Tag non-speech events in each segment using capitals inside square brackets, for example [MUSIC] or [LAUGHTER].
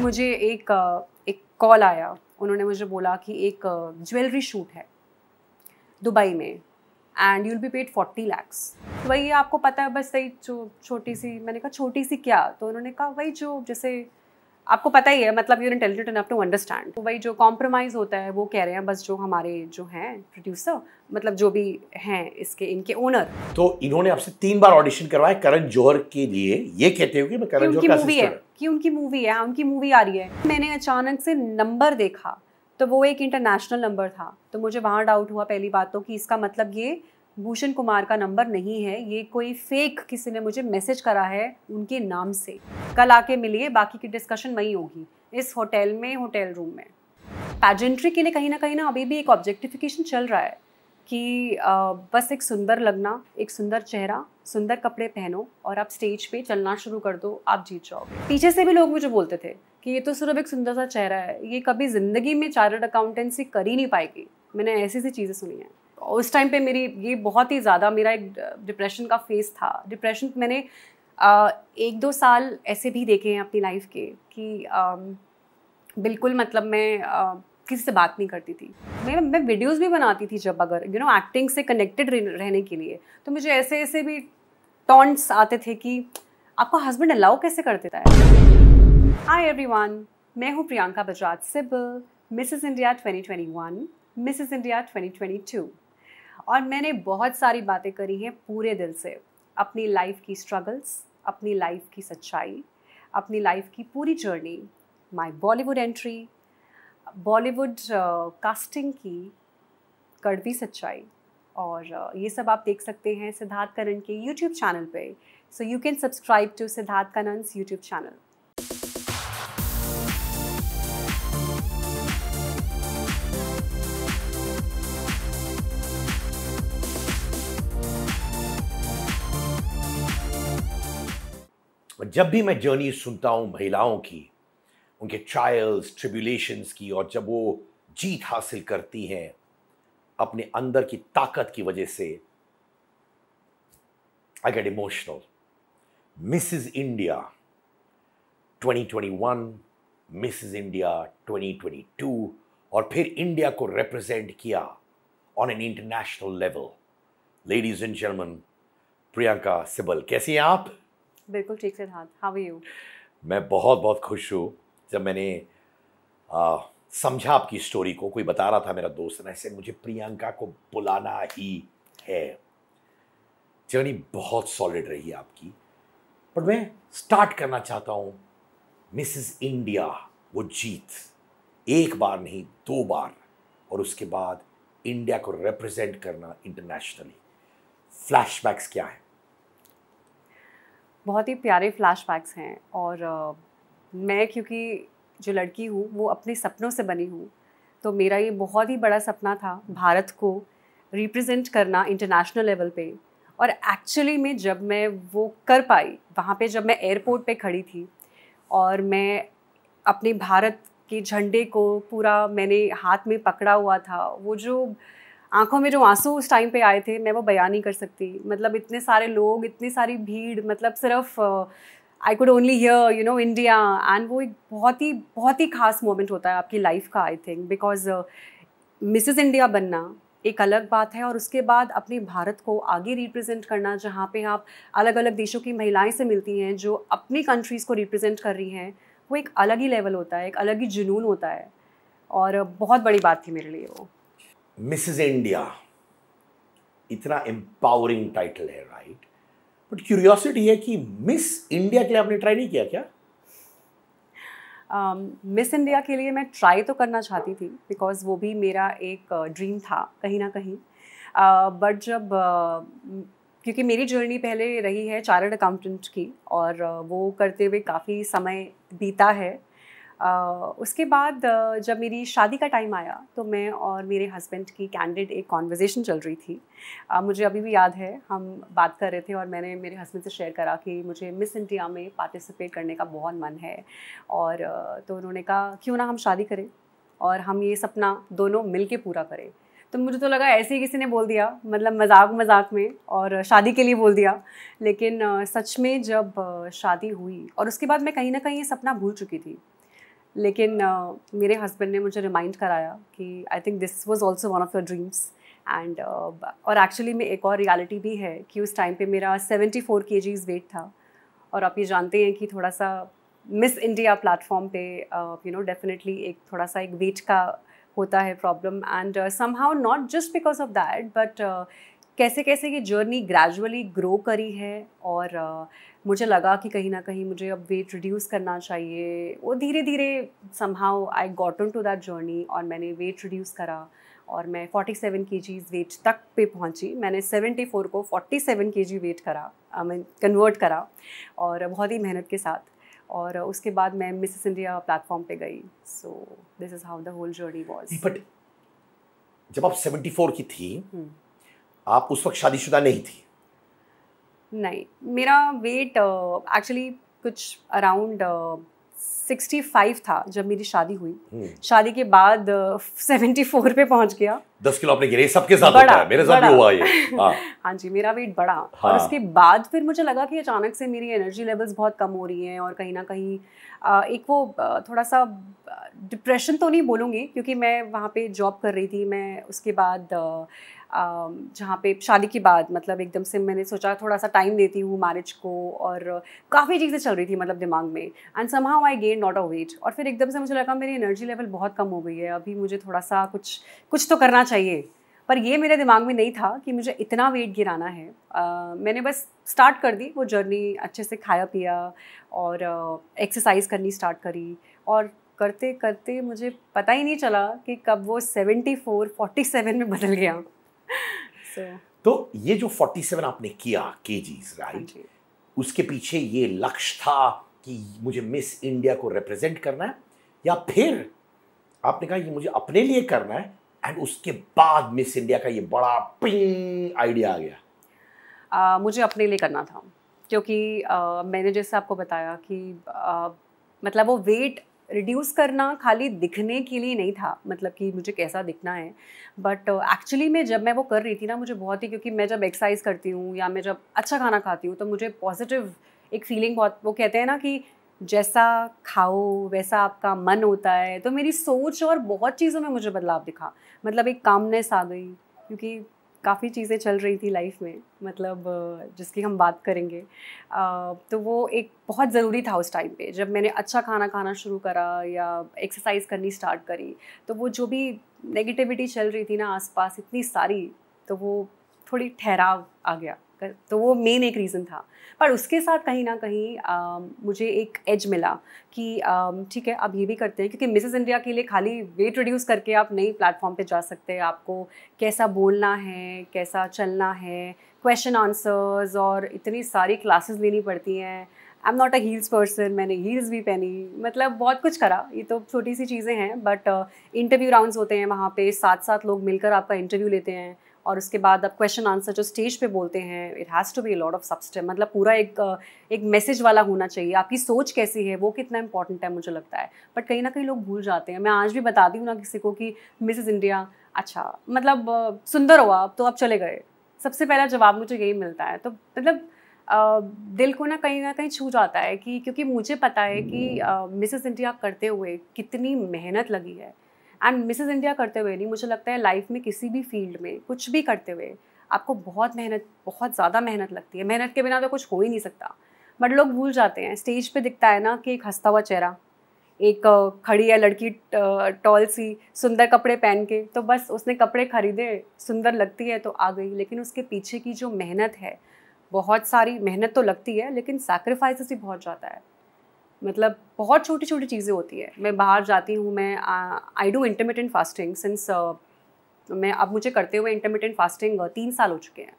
मुझे एक एक कॉल आया उन्होंने मुझे बोला कि एक ज्वेलरी शूट है दुबई में and you'll be paid forty lakhs वही आपको पता है बस सही जो छोटी सी मैंने कहा छोटी सी क्या तो उन्होंने कहा वही जो जैसे आपको पता ही है मतलब you intelligent enough to understand तो भाई जो कॉम्प्रोमाइज होता है वो कह रहे हैं बस जो हमारे जो हैं प्रोड्यूसर मतलब जो भी हैं इसके इनके ओनर तो इन्होंने आपसे तीन बार ऑडिशन करवाया करण जोहर के लिए ये कहते हुए कि मैं करण जोहर का मूवी है कि उनकी मूवी है हाँ, उनकी मूवी आ रही है मैंने अचानक से नंबर देखा तो वो एक इंटरनेशनल नंबर था तो मुझे वहाँ डाउट हुआ पहली बात तो कि इसका मतलब ये भूषण कुमार का नंबर नहीं है ये कोई फेक किसी ने मुझे मैसेज करा है उनके नाम से कल आके मिलिए बाकी की डिस्कशन वहीं होगी इस होटल में होटल रूम में पैजेंट्री के लिए कहीं ना कहीं ना अभी भी एक ऑब्जेक्टिफिकेशन चल रहा है कि बस एक सुंदर लगना एक सुंदर चेहरा सुंदर कपड़े पहनो और आप स्टेज पे चलना शुरू कर दो आप जीत जाओगे पीछे से भी लोग मुझे बोलते थे कि ये तो सिर्फ एक सुंदर सा चेहरा है ये कभी ज़िंदगी में चार्टर्ड अकाउंटेंसी कर ही नहीं पाएगी मैंने ऐसी सी चीज़ें सुनी हैं उस टाइम पे मेरी ये बहुत ही ज़्यादा मेरा एक डिप्रेशन का फेस था डिप्रेशन मैंने आ, एक दो साल ऐसे भी देखे हैं अपनी लाइफ के कि आ, बिल्कुल मतलब मैं किसी से बात नहीं करती थी मैं मैं वीडियोस भी बनाती थी जब अगर यू नो एक्टिंग से कनेक्टेड रहने के लिए तो मुझे ऐसे ऐसे भी टॉन्ट्स आते थे कि आपका हस्बैंड अलाउ कैसे कर देता है हाय एवरीवन मैं हूँ Priyanka Bajaj Sibal Mrs India 2021 Mrs India 2022 और मैंने बहुत सारी बातें करी हैं पूरे दिल से अपनी लाइफ की स्ट्रगल्स अपनी लाइफ की सच्चाई अपनी लाइफ की पूरी journey my Bollywood entry Bollywood casting की कड़वी सच्चाई और uh, ये सब आप देख सकते हैं सिद्धार्थ करण के यूट्यूब चैनल पे so you can subscribe to Siddharth Kannan's YouTube channel जब भी मैं जर्नी सुनता हूँ महिलाओं की उनके ट्रायल्स ट्रिब्यूलेशंस की और जब वो जीत हासिल करती हैं अपने अंदर की ताकत की वजह से I get emotional Mrs India 2021 Mrs India 2022 और फिर इंडिया को रिप्रेजेंट किया on an international level ladies and gentlemen Priyanka Sibal कैसी हैं आप बिल्कुल ठीक सिद्धार्थ हाउ आर यू मैं बहुत बहुत खुश हूँ जब मैंने आ, समझा आपकी स्टोरी को कोई बता रहा था मेरा दोस्त ना ऐसे मुझे प्रियंका को बुलाना ही है जर्नी बहुत सॉलिड रही है आपकी बट मैं स्टार्ट करना चाहता हूँ मिसिस इंडिया वो जीत एक बार नहीं दो बार और उसके बाद इंडिया को रिप्रेजेंट करना इंटरनेशनली फ्लैशबैक्स क्या है बहुत ही प्यारे फ्लैशबैक्स हैं और मैं क्योंकि जो लड़की हूँ वो अपने सपनों से बनी हूँ तो मेरा ये बहुत ही बड़ा सपना था भारत को रिप्रेजेंट करना इंटरनेशनल लेवल पे और एक्चुअली में जब मैं वो कर पाई वहाँ पे जब मैं एयरपोर्ट पे खड़ी थी और मैं अपने भारत के झंडे को पूरा मैंने हाथ में पकड़ा हुआ था वो जो आंखों में जो आंसू उस टाइम पे आए थे मैं वो बयान नहीं कर सकती मतलब इतने सारे लोग इतनी सारी भीड़ मतलब सिर्फ I could only hear you know India and वो एक बहुत ही बहुत ही खास मोमेंट होता है आपकी लाइफ का I think because Mrs India बनना एक अलग बात है और उसके बाद अपने भारत को आगे रिप्रेजेंट करना जहाँ पे आप अलग अलग देशों की महिलाएं से मिलती हैं जो अपनी कंट्रीज़ को रिप्रेजेंट कर रही हैं वो एक अलग ही लेवल होता है एक अलग ही जुनून होता है और बहुत बड़ी बात थी मेरे लिए वो मिसेज इंडिया इतना एम्पावरिंग टाइटल है राइट बट क्यूरियोसिटी है कि मिस इंडिया के लिए आपने ट्राई नहीं किया क्या मिस um, इंडिया के लिए मैं ट्राई तो करना चाहती थी बिकॉज वो भी मेरा एक ड्रीम uh, था कहीं ना कहीं बट uh, जब uh, क्योंकि मेरी जर्नी पहले रही है चार्टर्ड अकाउंटेंट की और uh, वो करते हुए काफ़ी समय बीता है उसके बाद जब मेरी शादी का टाइम आया तो मैं और मेरे हस्बैंड की कैंडिड एक कॉन्वर्जेसन चल रही थी मुझे अभी भी याद है हम बात कर रहे थे और मैंने मेरे हस्बैंड से शेयर करा कि मुझे मिस इंडिया में पार्टिसिपेट करने का बहुत मन है और तो उन्होंने कहा क्यों ना हम शादी करें और हम ये सपना दोनों मिल पूरा करें तो मुझे तो लगा ऐसे ही किसी ने बोल दिया मतलब मजाक मजाक में और शादी के लिए बोल दिया लेकिन सच में जब शादी हुई और उसके बाद मैं कहीं ना कहीं ये सपना भूल चुकी थी लेकिन uh, मेरे हस्बैंड ने मुझे रिमाइंड कराया कि I think this was also one of your dreams and और एक्चुअली में एक और रियलिटी भी है कि उस टाइम पे मेरा 74 फोर के वेट था और आप ये जानते हैं कि थोड़ा सा मिस इंडिया प्लेटफॉर्म पे यू नो डेफिनेटली एक थोड़ा सा एक वेट का होता है problem and somehow not just because of that but कैसे कैसे ये जर्नी ग्रेजुअली ग्रो करी है और मुझे लगा कि कहीं ना कहीं मुझे अब वेट रिड्यूस करना चाहिए वो धीरे धीरे somehow I gotten to that journey और मैंने वेट रिड्यूस करा और मैं 47 सेवन के जीज वेट तक पे पहुंची मैंने 74 को 47 सेवन के जी वेट करा मीन कन्वर्ट करा और बहुत ही मेहनत के साथ और उसके बाद मैं मिसेस इंडिया प्लेटफॉर्म पे गई so this is how the whole journey was but जब आप 74 की थी हम्म। आप उस वक्त शादीशुदा नहीं थी नहीं मेरा वेट एक्चुअली uh, कुछ अराउंड सिक्सटी फाइव था जब मेरी शादी हुई हम्म। शादी के बाद सेवेंटी uh, फोर पे पहुंच गया दस किलो आपने गिरे सबके साथ होता है मेरे साथ भी हुआ ये [LAUGHS] हाँ।, हाँ।, जी मेरा वेट बढ़ा हाँ। और उसके बाद फिर मुझे लगा कि अचानक से मेरी एनर्जी लेवल्स बहुत कम हो रही हैं और कहीं ना कहीं uh, एक वो थोड़ा सा डिप्रेशन तो नहीं बोलूँगी क्योंकि मैं वहाँ पे जॉब कर रही थी मैं उसके बाद जहाँ पे शादी के बाद मतलब एकदम से मैंने सोचा थोड़ा सा टाइम देती हूँ मैरिज को और काफ़ी चीज़ें चल रही थी मतलब दिमाग में and somehow I gain not a weight और फिर एकदम से मुझे लगा मेरी एनर्जी लेवल बहुत कम हो गई है अभी मुझे थोड़ा सा कुछ कुछ तो करना चाहिए पर ये मेरे दिमाग में नहीं था कि मुझे इतना वेट गिराना है uh, मैंने बस स्टार्ट कर दी वो जर्नी अच्छे से खाया पिया और एक्सरसाइज uh, करनी स्टार्ट करी और करते करते मुझे पता ही नहीं चला कि कब वो 74 47 में बदल गया [LAUGHS] so, तो ये जो 47 आपने किया केजीज राइट हाँ उसके पीछे ये लक्ष्य था कि मुझे मिस इंडिया को रिप्रेजेंट करना है या फिर आपने कहा ये मुझे अपने लिए करना है एंड उसके बाद मिस इंडिया का ये बड़ा पिंग आइडिया आ गया आ, मुझे अपने लिए करना था क्योंकि आ, मैंने जैसे आपको बताया कि आ, मतलब वो वेट रिड्यूस करना खाली दिखने के लिए नहीं था मतलब कि मुझे कैसा दिखना है बट एक्चुअली uh, में जब मैं वो कर रही थी ना मुझे बहुत ही क्योंकि मैं जब एक्सरसाइज करती हूँ या मैं जब अच्छा खाना खाती हूँ तो मुझे पॉजिटिव एक फीलिंग बहुत वो कहते हैं ना कि जैसा खाओ वैसा आपका मन होता है तो मेरी सोच और बहुत चीज़ों में मुझे बदलाव दिखा मतलब एक कामनेस आ गई क्योंकि काफ़ी चीज़ें चल रही थी लाइफ में मतलब जिसकी हम बात करेंगे तो वो एक बहुत ज़रूरी था उस टाइम पे जब मैंने अच्छा खाना खाना शुरू करा या एक्सरसाइज करनी स्टार्ट करी तो वो जो भी नेगेटिविटी चल रही थी ना आसपास इतनी सारी तो वो थोड़ी ठहराव आ गया तो वो मेन एक रीज़न था पर उसके साथ कहीं ना कहीं आ, मुझे एक एज मिला कि ठीक है अब ये भी करते हैं क्योंकि मिसेस इंडिया के लिए खाली वेट रिड्यूस करके आप नई प्लेटफॉर्म पे जा सकते हैं आपको कैसा बोलना है कैसा चलना है क्वेश्चन आंसर्स और इतनी सारी क्लासेस लेनी पड़ती हैं I am not a heels person मैंने हील्स भी पहनी मतलब बहुत कुछ करा ये तो छोटी सी चीज़ें हैं बट इंटरव्यू राउंड्स होते हैं वहाँ पे साथ साथ लोग मिलकर आपका इंटरव्यू लेते हैं और उसके बाद अब क्वेश्चन आंसर जो स्टेज पे बोलते हैं it has to be lord of substance मतलब पूरा एक एक मैसेज वाला होना चाहिए आपकी सोच कैसी है वो कितना इंपॉर्टेंट है मुझे लगता है बट कहीं ना कहीं लोग भूल जाते हैं मैं आज भी बताती हूँ ना किसी को कि मिसिज इंडिया अच्छा मतलब सुंदर हो आप तो आप चले गए सबसे पहला जवाब मुझे यही मिलता है तो मतलब दिल को ना कहीं ना कहीं छू जाता है कि क्योंकि मुझे पता है कि मिसेस इंडिया करते हुए कितनी मेहनत लगी है एंड मिसेज इंडिया करते हुए नहीं मुझे लगता है लाइफ में किसी भी फील्ड में कुछ भी करते हुए आपको बहुत मेहनत बहुत ज़्यादा मेहनत लगती है मेहनत के बिना तो कुछ हो ही नहीं सकता बट लोग भूल जाते हैं स्टेज पे दिखता है ना कि एक हंसता हुआ चेहरा एक खड़ी है लड़की टॉल सी सुंदर कपड़े पहन के तो बस उसने कपड़े खरीदे सुंदर लगती है तो आ गई लेकिन उसके पीछे की जो मेहनत है बहुत सारी मेहनत तो लगती है लेकिन सैक्रिफाइसेस भी बहुत ज़्यादा है मतलब बहुत छोटी छोटी चीज़ें होती है मैं बाहर जाती हूँ मैं I do intermittent fasting since मैं अब मुझे करते हुए इंटरमीडियंट फास्टिंग uh, तीन साल हो चुके हैं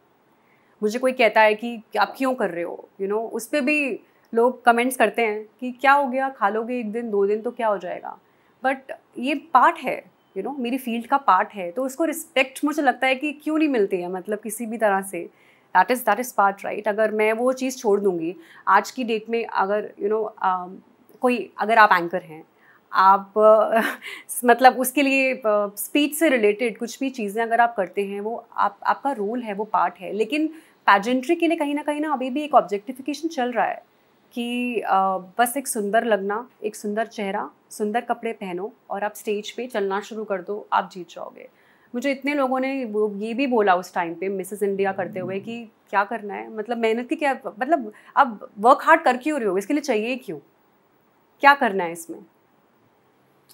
मुझे कोई कहता है कि आप क्यों कर रहे हो यू you नो know, उस पर भी लोग कमेंट्स करते हैं कि क्या हो गया खा लोगे एक दिन दो दिन तो क्या हो जाएगा बट ये पार्ट है यू you नो know, मेरी फील्ड का पार्ट है तो उसको रिस्पेक्ट मुझे लगता है कि क्यों नहीं मिलती है मतलब किसी भी तरह से that is that is part right अगर मैं वो चीज़ छोड़ दूँगी आज की डेट में अगर you you know know, uh, कोई अगर आप एंकर हैं आप uh, [LAUGHS] मतलब उसके लिए स्पीच uh, से रिलेटेड कुछ भी चीज़ें अगर आप करते हैं वो आप आपका रोल है वो पार्ट है लेकिन पैजेंट्री के लिए कहीं ना कहीं ना अभी भी एक ऑब्जेक्टिफिकेशन चल रहा है कि uh, बस एक सुंदर लगना एक सुंदर चेहरा सुंदर कपड़े पहनो और आप स्टेज पे चलना शुरू कर दो आप जीत जाओगे मुझे इतने लोगों ने वो ये भी बोला उस टाइम पे मिसेस इंडिया करते हुए कि क्या करना है मतलब मेहनत की क्या मतलब अब वर्क हार्ड कर क्यों रही हो इसके लिए चाहिए क्यों क्या करना है इसमें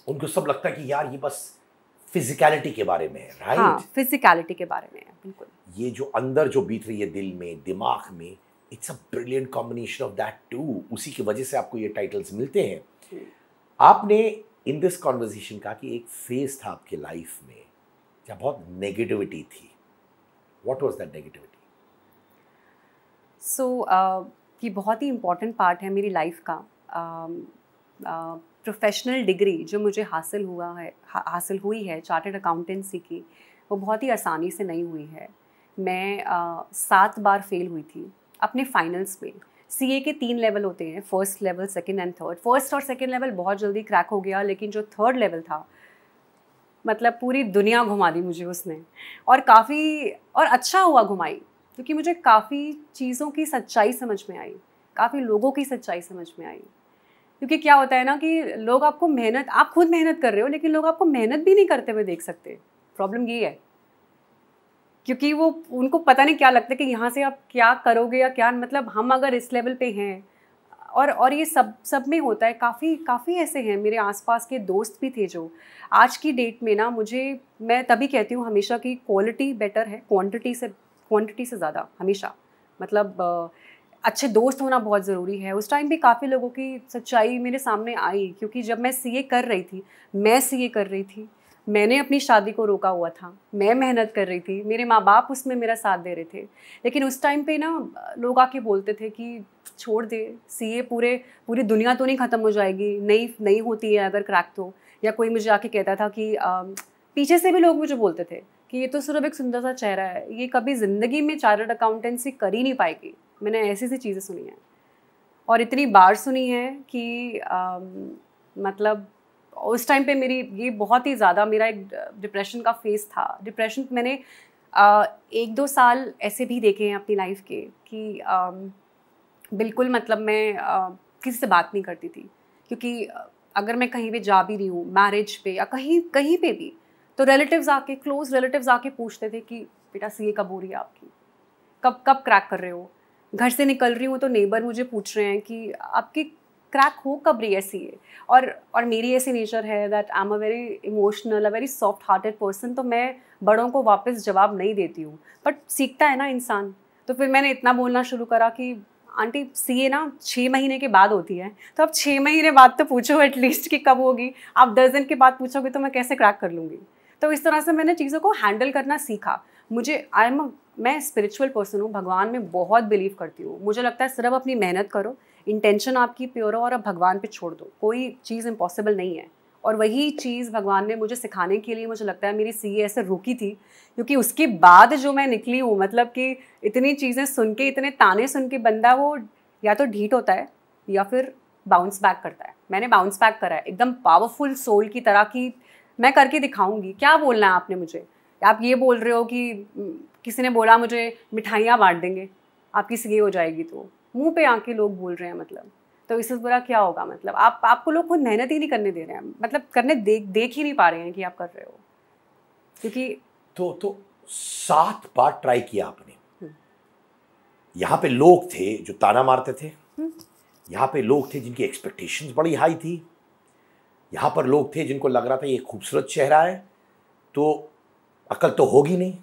उनको सब लगता है कि यार ये बस फिजिकलिटी के बारे में है राइट हाँ, फिजिकलिटी के बारे में है बिल्कुल ये जो अंदर जो बीत रही है दिल में दिमाग में it's a brilliant combination of that too उसी की वजह से आपको ये टाइटल्स मिलते हैं हम्म। आपने इन दिस कॉन्वर्जेशन का कि एक फेज था आपके लाइफ में या बहुत नेगेटिविटी थी what was that negativity so कि बहुत ही इम्पोर्टेंट पार्ट है मेरी लाइफ का professional um, uh, degree uh, जो मुझे हासिल हुआ है हा, हासिल हुई है चार्टर्ड अकाउंटेंसी की वो बहुत ही आसानी से नहीं हुई है मैं uh, सात बार फेल हुई थी अपने फाइनल्स में सी के तीन लेवल होते हैं first level second and third first और सेकेंड लेवल बहुत जल्दी क्रैक हो गया लेकिन जो थर्ड लेवल था मतलब पूरी दुनिया घुमा दी मुझे उसने और काफ़ी और अच्छा हुआ घुमाई क्योंकि मुझे काफ़ी चीज़ों की सच्चाई समझ में आई काफ़ी लोगों की सच्चाई समझ में आई क्योंकि क्या होता है ना कि लोग आपको मेहनत आप खुद मेहनत कर रहे हो लेकिन लोग आपको मेहनत भी नहीं करते हुए देख सकते प्रॉब्लम ये है क्योंकि वो उनको पता नहीं क्या लगता है कि यहाँ से आप क्या करोगे या क्या मतलब हम अगर इस लेवल पे हैं और और ये सब सब में होता है काफ़ी काफ़ी ऐसे हैं मेरे आसपास के दोस्त भी थे जो आज की डेट में ना मुझे मैं तभी कहती हूँ हमेशा कि क्वालिटी बेटर है क्वांटिटी से क्वांटिटी से ज़्यादा हमेशा मतलब अच्छे दोस्त होना बहुत ज़रूरी है उस टाइम भी काफ़ी लोगों की सच्चाई मेरे सामने आई क्योंकि जब मैं सी कर रही थी मैं सी कर रही थी मैंने अपनी शादी को रोका हुआ था मैं मेहनत कर रही थी मेरे माँ बाप उसमें मेरा साथ दे रहे थे लेकिन उस टाइम पे ना लोग आके बोलते थे कि छोड़ दे सीए पूरे पूरी दुनिया तो नहीं ख़त्म हो जाएगी नहीं नहीं होती है अगर क्रैक तो या कोई मुझे आके कहता था कि आ, पीछे से भी लोग मुझे बोलते थे कि ये तो सिर्फ एक सुंदर सा चेहरा है ये कभी ज़िंदगी में चार्टर्ड अकाउंटेंसी कर ही नहीं पाएगी मैंने ऐसी ऐसी चीज़ें सुनी हैं और इतनी बार सुनी है कि आ, मतलब उस टाइम पे मेरी ये बहुत ही ज़्यादा मेरा एक डिप्रेशन का फेस था डिप्रेशन मैंने uh, एक दो साल ऐसे भी देखे हैं अपनी लाइफ के कि uh, बिल्कुल मतलब मैं uh, किसी से बात नहीं करती थी क्योंकि अगर मैं कहीं पर जा भी रही हूँ मैरिज पे या कहीं कहीं पे भी तो रिलेटिव्स आके क्लोज रिलेटिव्स आके पूछते थे कि बेटा सी कब हो रही है आपकी कब कब क्रैक कर रहे हो घर से निकल रही हूँ तो नेबर मुझे पूछ रहे हैं कि आपकी क्रैक हो कब रही है सी ए और और मेरी ऐसी नेचर है that I am a very emotional a very soft hearted person तो मैं बड़ों को वापस जवाब नहीं देती हूँ बट सीखता है ना इंसान तो फिर मैंने इतना बोलना शुरू करा कि आंटी सी ए ना छः महीने के बाद होती है तो आप छः महीने बाद तो पूछो एटलीस्ट कि कब होगी आप दस दिन के बाद पूछोगे तो मैं कैसे क्रैक कर लूँगी तो इस तरह से मैंने चीज़ों को हैंडल करना सीखा मुझे आई एम मैं स्पिरिचुअल पर्सन हूँ भगवान में बहुत बिलीव करती हूँ मुझे लगता है सिर्फ अपनी मेहनत करो इंटेंशन आपकी प्योर हो और अब भगवान पे छोड़ दो कोई चीज़ इम्पॉसिबल नहीं है और वही चीज़ भगवान ने मुझे सिखाने के लिए मुझे लगता है मेरी सी ऐसे रुकी थी क्योंकि उसके बाद जो मैं निकली हूँ मतलब कि इतनी चीज़ें सुन के इतने ताने सुन के बंदा वो या तो ढीट होता है या फिर बाउंस बैक करता है मैंने बाउंस बैक करा है एकदम पावरफुल सोल की तरह की मैं करके दिखाऊंगी क्या बोलना है आपने मुझे आप ये बोल रहे हो कि किसी ने बोला मुझे मिठाइयाँ बांट देंगे आपकी सी हो जाएगी तो मुंह पे आके लोग बोल रहे हैं मतलब तो इससे बुरा क्या होगा मतलब आप आपको लोग खुद मेहनत ही नहीं करने दे रहे हैं मतलब करने देख देख ही नहीं पा रहे हैं कि आप कर रहे हो क्योंकि तो तो सात बार ट्राई किया आपने यहाँ पे लोग थे जो ताना मारते थे हम्म। यहाँ पे लोग थे जिनकी एक्सपेक्टेशंस बड़ी हाई थी यहाँ पर लोग थे जिनको लग रहा था ये खूबसूरत चेहरा है तो अकल तो होगी नहीं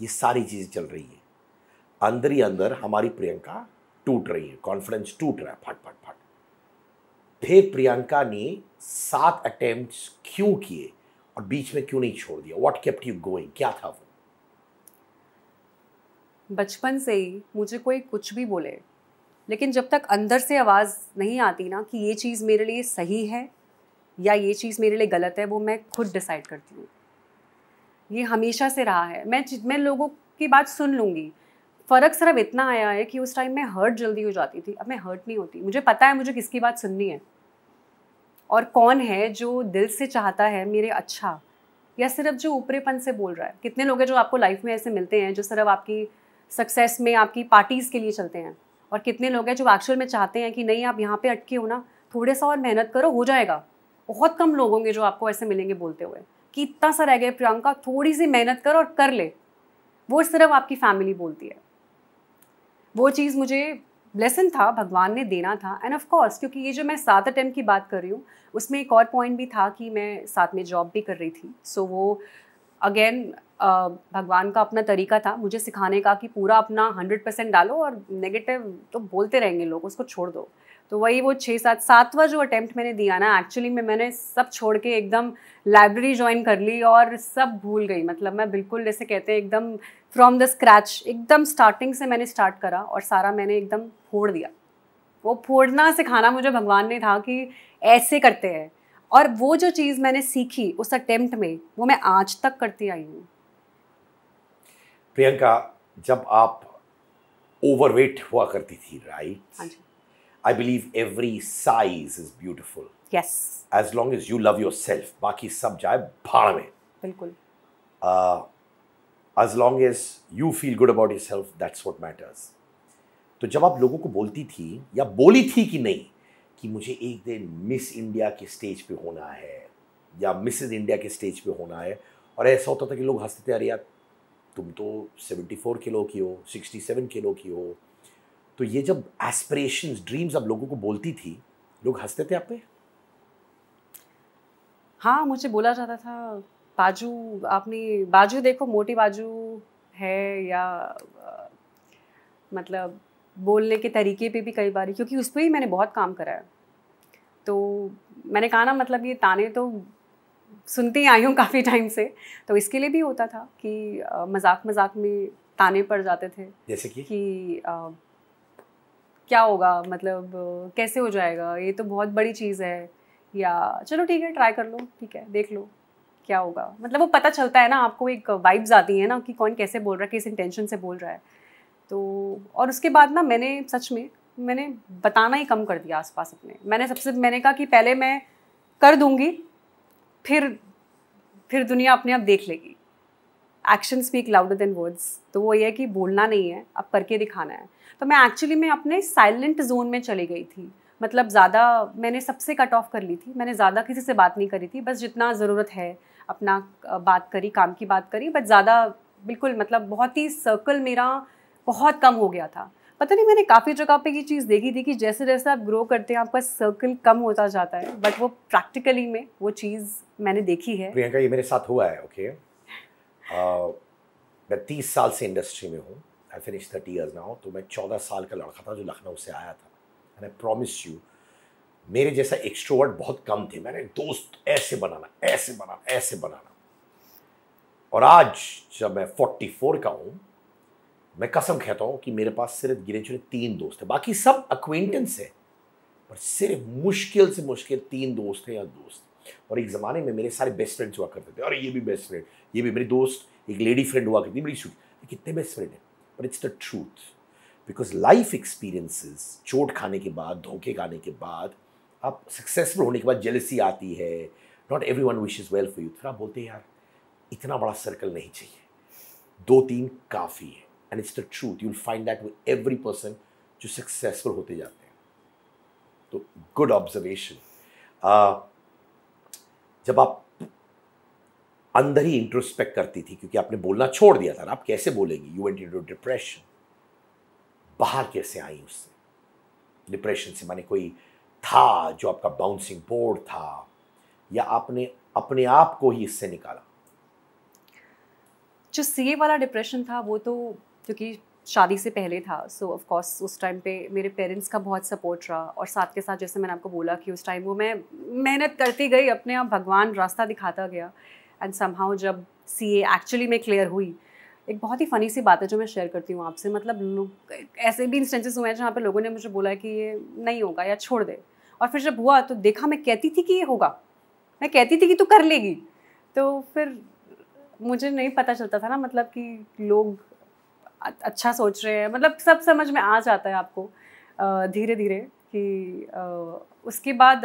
ये सारी चीज़ें चल रही है अंदर ही अंदर हमारी प्रियंका टूट रही है कॉन्फिडेंस टूट रहा है फट फट फट फिर प्रियंका ने सात अटेम्प्ट क्यों किए और बीच में क्यों नहीं छोड़ दिया वॉट केप्ट यू गोइंग क्या था वो बचपन से ही मुझे कोई कुछ भी बोले लेकिन जब तक अंदर से आवाज़ नहीं आती ना कि ये चीज़ मेरे लिए सही है या ये चीज़ मेरे लिए गलत है वो मैं खुद डिसाइड करती हूँ ये हमेशा से रहा है मैं मैं लोगों की बात सुन लूँगी फ़र्क सिर्फ इतना आया है कि उस टाइम में हर्ट जल्दी हो जाती थी अब मैं हर्ट नहीं होती मुझे पता है मुझे किसकी बात सुननी है और कौन है जो दिल से चाहता है मेरे अच्छा या सिर्फ जो ऊपरेपन से बोल रहा है कितने लोग हैं जो आपको लाइफ में ऐसे मिलते हैं जो सिर्फ आपकी सक्सेस में आपकी पार्टीज़ के लिए चलते हैं और कितने लोग हैं जो एक्चुअल में चाहते हैं कि नहीं आप यहाँ पे अटके हो ना थोड़े सा और मेहनत करो हो जाएगा बहुत कम लोग होंगे जो आपको ऐसे मिलेंगे बोलते हुए कि इतना सा रह गया प्रियंका थोड़ी सी मेहनत करो और कर ले वो सिर्फ आपकी फैमिली बोलती है वो चीज़ मुझे लेसन था भगवान ने देना था एंड ऑफ कोर्स क्योंकि ये जो मैं सात अटैम्प्ट की बात कर रही हूँ उसमें एक और पॉइंट भी था कि मैं साथ में जॉब भी कर रही थी सो so, वो अगेन भगवान का अपना तरीका था मुझे सिखाने का कि पूरा अपना हंड्रेड परसेंट डालो और नेगेटिव तो बोलते रहेंगे लोग उसको छोड़ दो तो वही वो छः सात सातवा जो अटैम्प्ट मैंने दिया ना एक्चुअली में मैंने सब छोड़ के एकदम लाइब्रेरी ज्वाइन कर ली और सब भूल गई मतलब मैं बिल्कुल जैसे कहते हैं एकदम फ्रॉम द स्क्रैच एकदम स्टार्टिंग से मैंने स्टार्ट करा और सारा मैंने एकदम फोड़ दिया वो फोड़ना सिखाना मुझे भगवान ने था कि ऐसे करते हैं और वो जो चीज़ मैंने सीखी उस अटैम्प्ट में वो मैं आज तक करती आई हूँ प्रियंका जब आप ओवरवेट हुआ करती थी राइट हाँ जी I believe every size is beautiful. Yes. As long as you love yourself, Baki sab जाए भाड़ में. बिल्कुल. as long as you feel good about yourself, that's what matters. तो जब आप लोगों को बोलती थी या बोली थी कि नहीं कि मुझे एक दिन मिस इंडिया के स्टेज पे होना है या मिसेज इंडिया के स्टेज पे होना है और ऐसा होता था कि लोग हंसते थे अरे यार तुम तो 74 किलो की हो 67 किलो की हो तो ये जब एस्परेशन ड्रीम्स अब लोगों को बोलती थी लोग हंसते थे आप पे हाँ मुझे बोला जाता था बाजू आपने बाजू देखो मोटी बाजू है या आ, मतलब बोलने के तरीके पे भी कई बार क्योंकि उस पर ही मैंने बहुत काम करा है तो मैंने कहा ना मतलब ये ताने तो सुनती आई हूँ काफ़ी टाइम से तो इसके लिए भी होता था कि मजाक मजाक में ताने पड़ जाते थे जैसे कि, कि आ, क्या होगा मतलब कैसे हो जाएगा ये तो बहुत बड़ी चीज़ है या चलो ठीक है ट्राई कर लो ठीक है देख लो क्या होगा मतलब वो पता चलता है ना आपको एक वाइब्स आती है ना कि कौन कैसे बोल रहा है किस इंटेंशन से बोल रहा है तो और उसके बाद ना मैंने सच में मैंने बताना ही कम कर दिया आसपास अपने मैंने सबसे मैंने कहा कि पहले मैं कर दूंगी फिर फिर दुनिया अपने आप देख लेगी action speak louder than words तो वो ये है कि बोलना नहीं है अब करके दिखाना है तो मैं एक्चुअली मैं अपने साइलेंट जोन में चली गई थी मतलब ज़्यादा मैंने सबसे कट ऑफ कर ली थी मैंने ज़्यादा किसी से बात नहीं करी थी बस जितना ज़रूरत है अपना बात करी काम की बात करी बट ज़्यादा बिल्कुल मतलब बहुत ही सर्कल मेरा बहुत कम हो गया था पता नहीं मैंने काफ़ी जगह पे ये चीज़ देखी थी कि जैसे जैसे आप ग्रो करते हैं आपका सर्कल कम होता जाता है बट वो प्रैक्टिकली में वो चीज़ मैंने देखी है प्रियंका ये मेरे साथ हुआ है ओके okay? मैं तीस साल से इंडस्ट्री में हूँ आई फिनिश थर्टी ईयर्स ना हो तो मैं चौदह साल का लड़का था जो लखनऊ से आया था एंड आई प्रॉमिस यू मेरे जैसा एक्सट्रोवर्ट बहुत कम थे मैंने दोस्त ऐसे बनाना ऐसे बनाना ऐसे बनाना और आज जब मैं फोर्टी फोर का हूँ मैं कसम कहता हूँ कि मेरे पास सिर्फ गिने चुने तीन दोस्त हैं बाकी सब अक्वेंटेंस है पर सिर्फ मुश्किल से मुश्किल तीन दोस्त हैं या दोस्त और एक ज़माने में मेरे सारे बेस्ट फ्रेंड्स हुआ करते थे और ये भी बेस्ट फ्रेंड ये भी मेरी दोस्त एक लेडी फ्रेंड हुआ करती बड़ी छूट कितने बेस्ट फ्रेंड हैं but it's the truth because life experiences चोट खाने के बाद धोखे खाने के बाद आप सक्सेसफुल होने के बाद जेलसी आती है not every one wish is well for you फिर आप बोलते हैं यार इतना बड़ा सर्कल नहीं चाहिए दो तीन काफ़ी है and it's the truth you will find that with every person जो सक्सेसफुल होते जाते हैं तो गुड ऑब्जर्वेशन जब आप अंदर ही इंट्रोस्पेक्ट करती थी क्योंकि आपने बोलना छोड़ दिया था आप कैसे बोलेंगी यू वेंट टू डिप्रेशन बाहर कैसे आई उससे डिप्रेशन से माने कोई था जो आपका बाउंसिंग बोर्ड था या आपने अपने आप को ही इससे निकाला जो सीए वाला डिप्रेशन था वो तो क्योंकि शादी से पहले था सो so, ऑफकोर्स उस टाइम पे मेरे पेरेंट्स का बहुत सपोर्ट रहा और साथ के साथ जैसे मैंने आपको बोला कि उस टाइम वो मैं मेहनत करती गई अपने आप भगवान रास्ता दिखाता गया एंड समहाउ जब सी एक्चुअली में क्लियर हुई एक बहुत ही फ़नी सी बात है जो मैं शेयर करती हूँ आपसे मतलब लोग ऐसे भी इंस्टेंसेस हुए हैं जहाँ पर लोगों ने मुझे बोला कि ये नहीं होगा या छोड़ दे और फिर जब हुआ तो देखा मैं कहती थी कि ये होगा मैं कहती थी कि तू कर लेगी तो फिर मुझे नहीं पता चलता था ना मतलब कि लोग अच्छा सोच रहे हैं मतलब सब समझ में आ जाता है आपको धीरे धीरे कि उसके बाद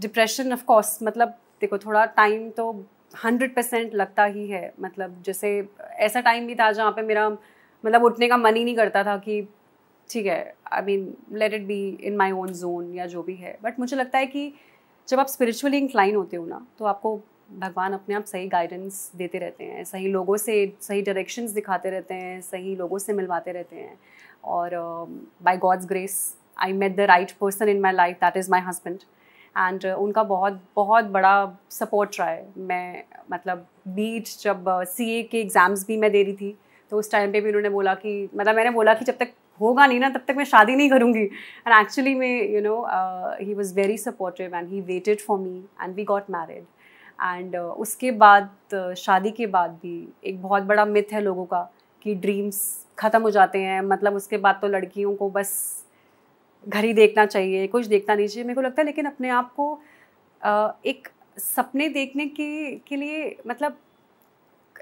डिप्रेशन ऑफ कोर्स मतलब देखो थोड़ा टाइम तो हंड्रेड परसेंट लगता ही है मतलब जैसे ऐसा टाइम भी था जहाँ पे मेरा मतलब उठने का मन ही नहीं करता था कि ठीक है I mean let it be in my own zone या जो भी है बट मुझे लगता है कि जब आप स्पिरिचुअली इंक्लाइन होते हो ना तो आपको भगवान अपने आप सही गाइडेंस देते रहते हैं सही लोगों से सही डायरेक्शंस दिखाते रहते हैं सही लोगों से मिलवाते रहते हैं और by God's grace I met the right person in my life that is my husband and उनका बहुत बहुत बड़ा सपोर्ट रहा है मैं मतलब बीच जब सी uh, ए के एग्ज़ाम्स भी मैं दे रही थी तो उस टाइम पे भी उन्होंने बोला कि मतलब मैंने बोला कि जब तक होगा नहीं ना तब तक मैं शादी नहीं करूँगी एंड एक्चुअली में you know he was very supportive and he waited for me and we got married and uh, उसके बाद uh, शादी के बाद भी एक बहुत बड़ा मिथ है लोगों का कि ड्रीम्स ख़त्म हो जाते हैं मतलब उसके बाद तो लड़कियों को बस घर ही देखना चाहिए कुछ देखना नहीं चाहिए मेरे को लगता है लेकिन अपने आप को uh, एक सपने देखने के के लिए मतलब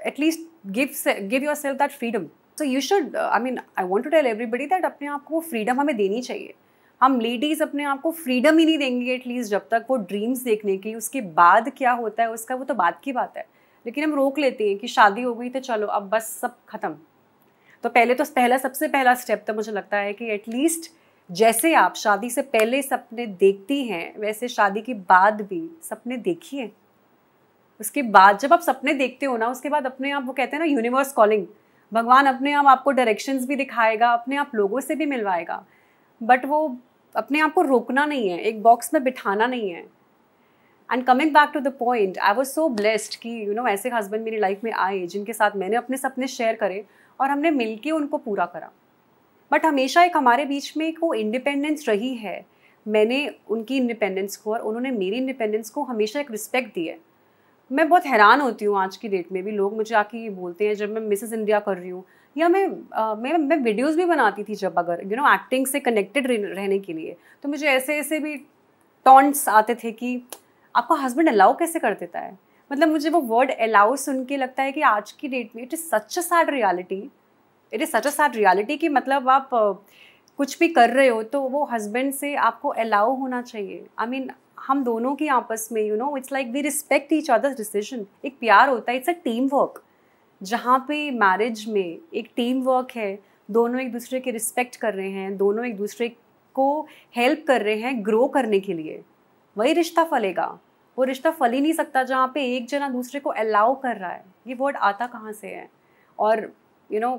at least give give yourself that freedom so you should I mean I want to tell everybody that अपने आप को फ्रीडम हमें देनी चाहिए हम लेडीज़ अपने आप को फ्रीडम ही नहीं देंगे एटलीस्ट जब तक वो ड्रीम्स देखने की उसके बाद क्या होता है उसका वो तो बात की बात है लेकिन हम रोक लेते हैं कि शादी हो गई तो चलो अब बस सब खत्म तो पहले तो पहला सबसे पहला स्टेप तो मुझे लगता है कि एटलीस्ट जैसे आप शादी से पहले सपने देखती हैं वैसे शादी के बाद भी सपने देखिए उसके बाद जब आप सपने देखते हो ना उसके बाद अपने आप वो कहते हैं ना यूनिवर्स कॉलिंग भगवान अपने आप आपको डायरेक्शंस भी दिखाएगा अपने आप लोगों से भी मिलवाएगा बट वो अपने आप को रोकना नहीं है एक बॉक्स में बिठाना नहीं है and coming back to the point I was so blessed कि यू you नो know, ऐसे हस्बैंड मेरी लाइफ में आए जिनके साथ मैंने अपने सपने शेयर करे और हमने मिल उनको पूरा करा बट हमेशा एक हमारे बीच में एक वो इंडिपेंडेंस रही है मैंने उनकी इंडिपेंडेंस को और उन्होंने मेरी इंडिपेंडेंस को हमेशा एक रिस्पेक्ट दी है मैं बहुत हैरान होती हूँ आज की डेट में भी लोग मुझे आके ये बोलते हैं जब मैं मिसेस इंडिया कर रही हूँ या मैं आ, मैं मैं वीडियोस भी बनाती थी जब अगर यू नो एक्टिंग से कनेक्टेड रहने के लिए तो मुझे ऐसे ऐसे भी टॉन्ट्स आते थे कि आपका हस्बैंड अलाउ कैसे कर देता है मतलब मुझे वो वर्ड अलाउ सुन के लगता है कि आज की डेट में it is such a sad reality it is such a sad reality कि मतलब आप कुछ भी कर रहे हो तो वो हस्बैंड से आपको अलाउ होना चाहिए आई I मीन mean, हम दोनों की आपस में you know it's like we respect each others decision एक प्यार होता है इट्स अ टीम वर्क जहाँ पे मैरिज में एक टीम वर्क है दोनों एक दूसरे के रिस्पेक्ट कर रहे हैं दोनों एक दूसरे को हेल्प कर रहे हैं ग्रो करने के लिए वही रिश्ता फलेगा वो रिश्ता फल ही नहीं सकता जहाँ पे एक जना दूसरे को अलाउ कर रहा है ये वर्ड आता कहाँ से है और you know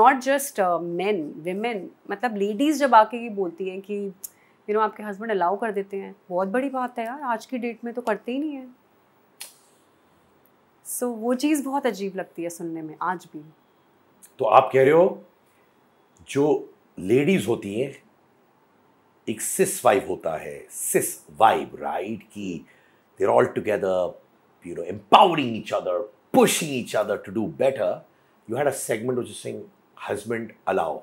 not just man women मतलब लेडीज़ जब आके ये बोलती हैं कि यू you नो know, आपके हस्बैंड अलाउ कर देते हैं बहुत बड़ी बात है यार आज की डेट में तो करते ही नहीं है सो वो चीज़ बहुत अजीब लगती है सुनने में आज भी तो आप कह रहे हो जो लेडीज़ होती हैं एक सिस वाइब होता है सिस वाइब राइट की there all together you know empowering each other pushing each other to do better you had a segment of sing husband allow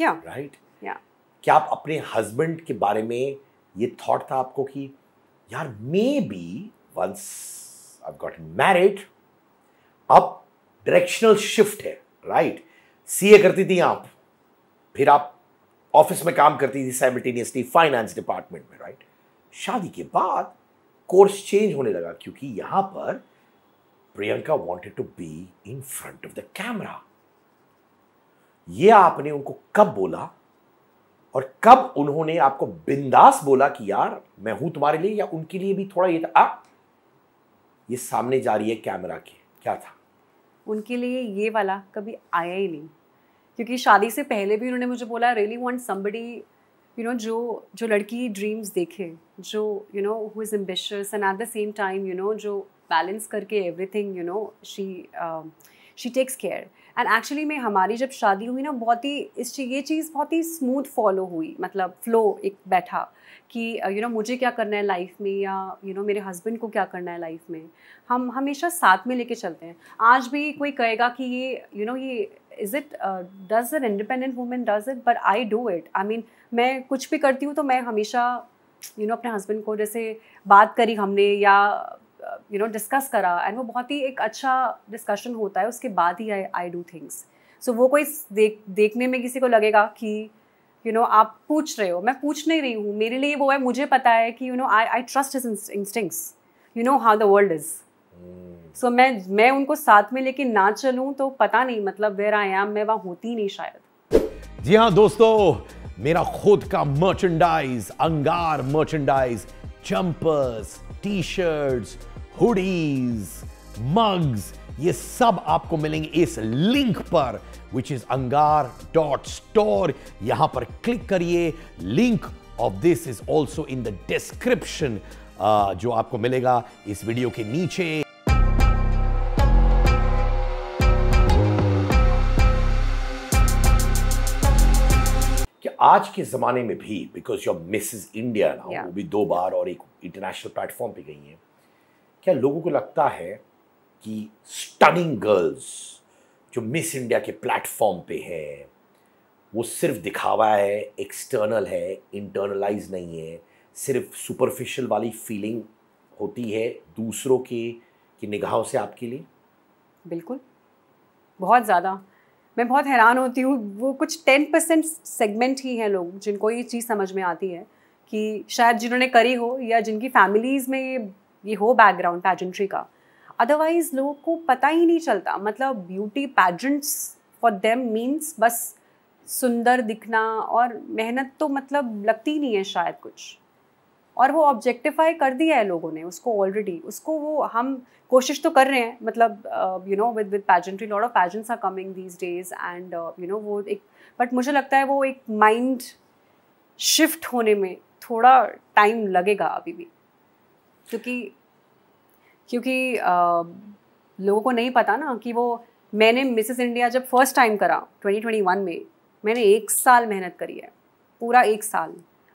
या राइट या क्या आप अपने हस्बैंड के बारे में ये थॉट था आपको कि यार maybe once I've gotten married. अब डायरेक्शनल शिफ्ट है राइट सीए करती थी आप फिर आप ऑफिस में काम करती थी साइमल्टेनियसली फाइनेंस डिपार्टमेंट में राइट शादी के बाद कोर्स चेंज होने लगा क्योंकि यहां पर Priyanka wanted to be in front of the camera ये आपने उनको कब बोला और कब उन्होंने आपको बिंदास बोला कि यार मैं हूं तुम्हारे लिए या उनके लिए भी थोड़ा ये था आ, ये सामने जा रही है कैमरा के क्या था उनके लिए ये वाला कभी आया ही नहीं क्योंकि शादी से पहले भी उन्होंने मुझे बोला really want somebody you know जो जो लड़की ड्रीम्स देखे जो you know who is ambitious and at the same time you know जो बैलेंस करके everything you know she she takes care and actually में हमारी जब शादी हुई ना बहुत ही इस चीज ये चीज़ बहुत ही स्मूथ फॉलो हुई मतलब फ्लो एक बैठा कि यू uh, नो know, मुझे क्या करना है लाइफ में या यू you नो know, मेरे हस्बैंड को क्या करना है लाइफ में हम हमेशा साथ में लेके चलते हैं आज भी कोई कहेगा कि ये यू नो ये is it does an independent women does it but I do it I mean मैं कुछ भी करती हूँ तो मैं हमेशा यू you नो know, अपने हस्बैंड को जैसे बात करी हमने या यू नो डिस्कस करा एंड वो बहुत ही एक अच्छा डिस्कशन होता है उसके बाद ही आई आई डू थिंग्स सो वो कोई देख देखने में किसी को लगेगा कि यू नो आप पूछ रहे हो मैं पूछ नहीं रही हूँ मेरे लिए वो है मुझे पता है कि you know I I trust his instincts you know how the world is so मैं मैं उनको साथ में लेके ना चलूं तो पता नहीं मतलब वेर आई एम मैं वहां होती नहीं शायद जी हाँ दोस्तों मेरा खुद का merchandise Angaar merchandise jumpers T shirts hoodies mugs ये सब आपको मिलेंगे इस लिंक पर which is Angaar dot store यहां पर क्लिक करिए link of this is also in the description जो आपको मिलेगा इस वीडियो के नीचे आज के जमाने में भी बिकॉज योर मिसेज इंडिया ना वो भी दो बार और एक इंटरनेशनल प्लेटफॉर्म पे गई है क्या लोगों को लगता है कि स्टनिंग गर्ल्स जो मिस इंडिया के प्लेटफॉर्म पे है वो सिर्फ दिखावा है एक्सटर्नल है इंटरनलाइज नहीं है सिर्फ सुपरफिशियल वाली फीलिंग होती है दूसरों के की निगाहों से आपके लिए बिल्कुल बहुत ज़्यादा मैं बहुत हैरान होती हूँ वो कुछ टेन परसेंट सेगमेंट ही हैं लोग जिनको ये चीज़ समझ में आती है कि शायद जिन्होंने करी हो या जिनकी फैमिलीज़ में ये ये हो बैकग्राउंड पैजेंट्री का अदरवाइज लोगों को पता ही नहीं चलता मतलब beauty pageants for them means बस सुंदर दिखना और मेहनत तो मतलब लगती नहीं है शायद कुछ और वो ऑब्जेक्टिफाई कर दिया है लोगों ने उसको ऑलरेडी उसको वो हम कोशिश तो कर रहे हैं मतलब you know with with pageantry lot of pageants are coming these days and you know वो एक बट मुझे लगता है वो एक माइंड शिफ्ट होने में थोड़ा टाइम लगेगा अभी भी क्योंकि क्योंकि लोगों को नहीं पता ना कि वो मैंने मिसेस इंडिया जब फर्स्ट टाइम करा 2021 में मैंने एक साल मेहनत करी है पूरा एक साल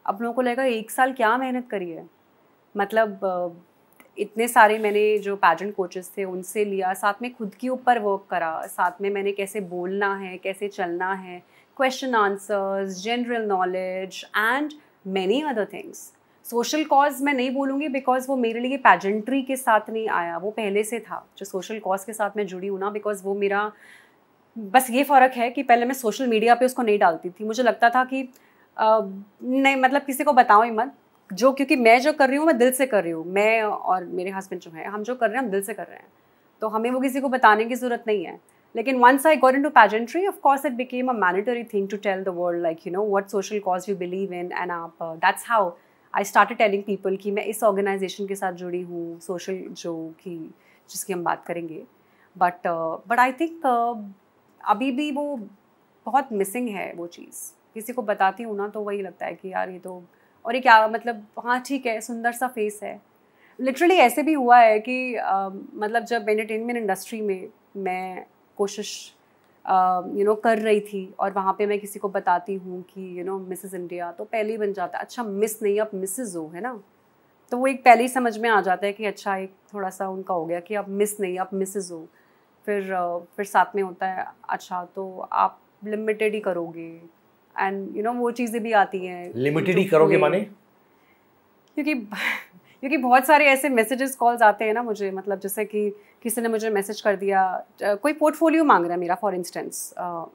अब लोगों को लगेगा एक साल क्या मेहनत करी है मतलब इतने सारे मैंने जो पैजेंट कोचेस थे उनसे लिया साथ में खुद के ऊपर वर्क करा साथ में मैंने कैसे बोलना है कैसे चलना है question answers general knowledge and many other things social cause मैं नहीं बोलूँगी बिकॉज वो मेरे लिए पैजेंट्री के साथ नहीं आया वो पहले से था जो सोशल कॉज के साथ मैं जुड़ी हूँ ना बिकॉज वो मेरा बस ये फ़र्क है कि पहले मैं सोशल मीडिया पे उसको नहीं डालती थी मुझे लगता था कि आ, नहीं मतलब किसी को बताओ ही मत जो क्योंकि मैं जो कर रही हूँ मैं दिल से कर रही हूँ मैं और मेरे हस्बैंड जो हैं हम जो कर रहे हैं हम दिल से कर रहे हैं तो हमें वो किसी को बताने की ज़रूरत नहीं है लेकिन once I got into pageantry of course it became a mandatory thing to tell the world like you know what social cause you believe in and आप that's uh, how I start telling people कि मैं इस organisation के साथ जुड़ी हूँ social जो कि जिसकी हम बात करेंगे बट बट आई थिंक अभी भी वो बहुत मिसिंग है वो चीज़ किसी को बताती हूँ ना तो वही लगता है कि यार ये तो और ये क्या मतलब हाँ ठीक है सुंदर सा फेस है लिटरली ऐसे भी हुआ है कि uh, मतलब जब एंटरटेनमेंट इंडस्ट्री में मैं कोशिश यू um, नो कर रही थी और वहाँ पे मैं किसी को बताती हूँ कि यू नो मिसेज़ इंडिया तो पहले ही बन जाता है अच्छा मिस नहीं अब मिसेज़ हो है ना तो वो एक पहले ही समझ में आ जाता है कि अच्छा एक थोड़ा सा उनका हो गया कि अब मिस नहीं अब मिसेज़ हो फिर uh, फिर साथ में होता है अच्छा तो आप लिमिटेड ही करोगे एंड यू नो वो चीज़ें भी आती हैं लिमिटेड ही करोगे माने क्योंकि क्योंकि बहुत सारे ऐसे मैसेजेस कॉल्स आते हैं ना मुझे मतलब जैसे कि किसी ने मुझे मैसेज कर दिया कोई पोर्टफोलियो मांग रहा है मेरा फॉर इंस्टेंस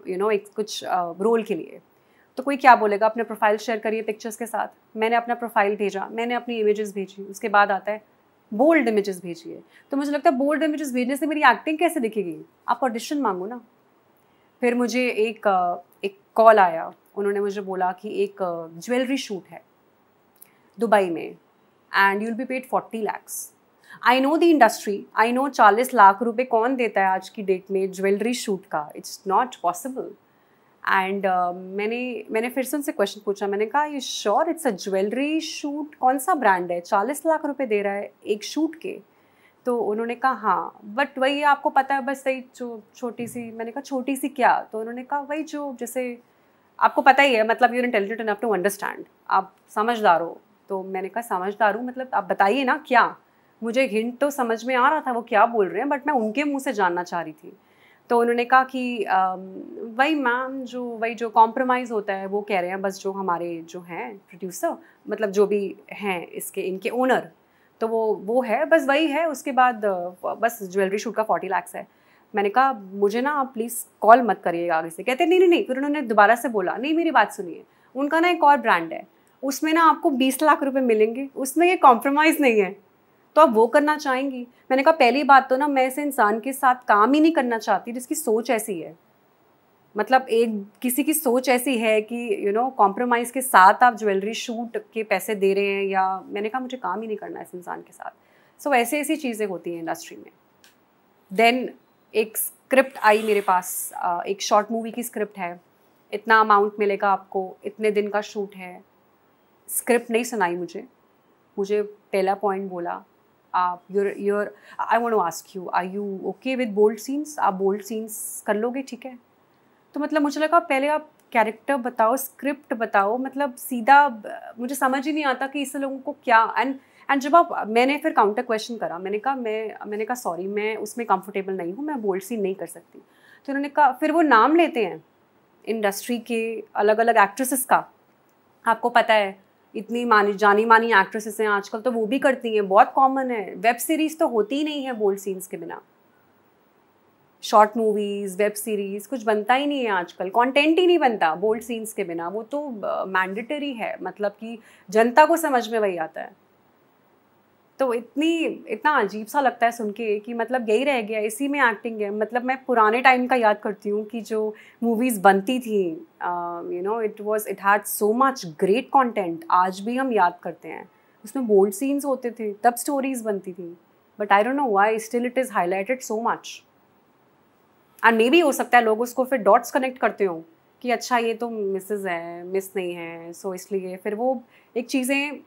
यू नो एक कुछ रोल uh, के लिए तो कोई क्या बोलेगा अपने प्रोफाइल शेयर करिए पिक्चर्स के साथ मैंने अपना प्रोफाइल भेजा मैंने अपनी इमेजेस भेजी उसके बाद आता है बोल्ड इमेजेस भेजिए तो मुझे लगता है बोल्ड इमेजेस भेजने से मेरी एक्टिंग कैसे दिखेगी आप ऑडिशन मांगो ना फिर मुझे एक एक कॉल आया उन्होंने मुझे बोला कि एक ज्वेलरी शूट है दुबई में and you will be paid forty lakhs I know the industry I know चालीस लाख रुपए कौन देता है आज की डेट में ज्वेलरी शूट का इट्स नॉट पॉसिबल एंड मैंने मैंने फिर से उनसे क्वेश्चन पूछा मैंने कहा ये sure it's a jewellery shoot कौन सा ब्रांड है चालीस लाख रुपए दे रहा है एक शूट के तो उन्होंने कहा हाँ बट वही आपको पता है बस सही जो छोटी सी मैंने कहा छोटी सी क्या तो उन्होंने कहा वही जो जैसे आपको पता ही है मतलब you're intelligent enough to understand आप समझदार हो तो मैंने कहा समझदार हूँ मतलब आप बताइए ना क्या मुझे हिंट तो समझ में आ रहा था वो क्या बोल रहे हैं बट मैं उनके मुँह से जानना चाह रही थी तो उन्होंने कहा कि वही मैम जो वही जो कॉम्प्रोमाइज़ होता है वो कह रहे हैं बस जो हमारे जो हैं प्रोड्यूसर मतलब जो भी हैं इसके इनके ओनर तो वो वो है बस वही है उसके बाद बस ज्वेलरी शूट का फोर्टी लैक्स है मैंने कहा मुझे ना आप प्लीज़ कॉल मत करिएगा आगे से कहते नहीं नहीं नहीं फिर उन्होंने दोबारा से बोला नहीं मेरी बात सुनिए उनका ना एक और ब्रांड है उसमें ना आपको बीस लाख रुपए मिलेंगे उसमें ये कॉम्प्रोमाइज़ नहीं है तो आप वो करना चाहेंगी मैंने कहा पहली बात तो ना मैं ऐसे इंसान के साथ काम ही नहीं करना चाहती जिसकी सोच ऐसी है मतलब एक किसी की सोच ऐसी है कि यू नो कॉम्प्रोमाइज़ के साथ आप ज्वेलरी शूट के पैसे दे रहे हैं या मैंने कहा मुझे काम ही नहीं करना इस इंसान के साथ सो so, ऐसी ऐसी चीज़ें होती हैं इंडस्ट्री में देन एक स्क्रिप्ट आई मेरे पास एक शॉर्ट मूवी की स्क्रिप्ट है इतना अमाउंट मिलेगा आपको इतने दिन का शूट है स्क्रिप्ट नहीं सुनाई मुझे मुझे पहला पॉइंट बोला आप your your I want ask you I you okay with bold scenes आप बोल्ड सीन्स कर लोगे ठीक है तो मतलब मुझे लगा पहले आप कैरेक्टर बताओ स्क्रिप्ट बताओ मतलब सीधा मुझे समझ ही नहीं आता कि इससे लोगों को क्या एंड एंड जब आप मैंने फिर काउंटर क्वेश्चन करा मैंने कहा मैं मैंने कहा सॉरी मैं उसमें कंफर्टेबल नहीं हूँ मैं बोल्ड सीन नहीं कर सकती तो उन्होंने कहा फिर वो नाम लेते हैं इंडस्ट्री के अलग अलग एक्ट्रेसेस का आपको पता है इतनी मानी जानी मानी एक्ट्रेसेस हैं आजकल तो वो भी करती हैं बहुत कॉमन है वेब सीरीज़ तो होती ही नहीं है बोल्ड सीन्स के बिना शॉर्ट मूवीज़ वेब सीरीज़ कुछ बनता ही नहीं है आजकल कंटेंट ही नहीं बनता बोल्ड सीन्स के बिना वो तो मैंडेटरी uh, है मतलब कि जनता को समझ में वही आता है तो इतनी इतना अजीब सा लगता है सुन के कि मतलब यही रह गया इसी में एक्टिंग है मतलब मैं पुराने टाइम का याद करती हूँ कि जो मूवीज़ बनती थी you know it was it had so much great content आज भी हम याद करते हैं उसमें बोल्ड सीन्स होते थे तब स्टोरीज बनती थी but I don't know why still it is highlighted so much and मे भी हो सकता है लोग उसको फिर डॉट्स कनेक्ट करते हों कि अच्छा ये तो मिसेज है मिस नहीं है सो so इसलिए फिर वो एक चीज़ें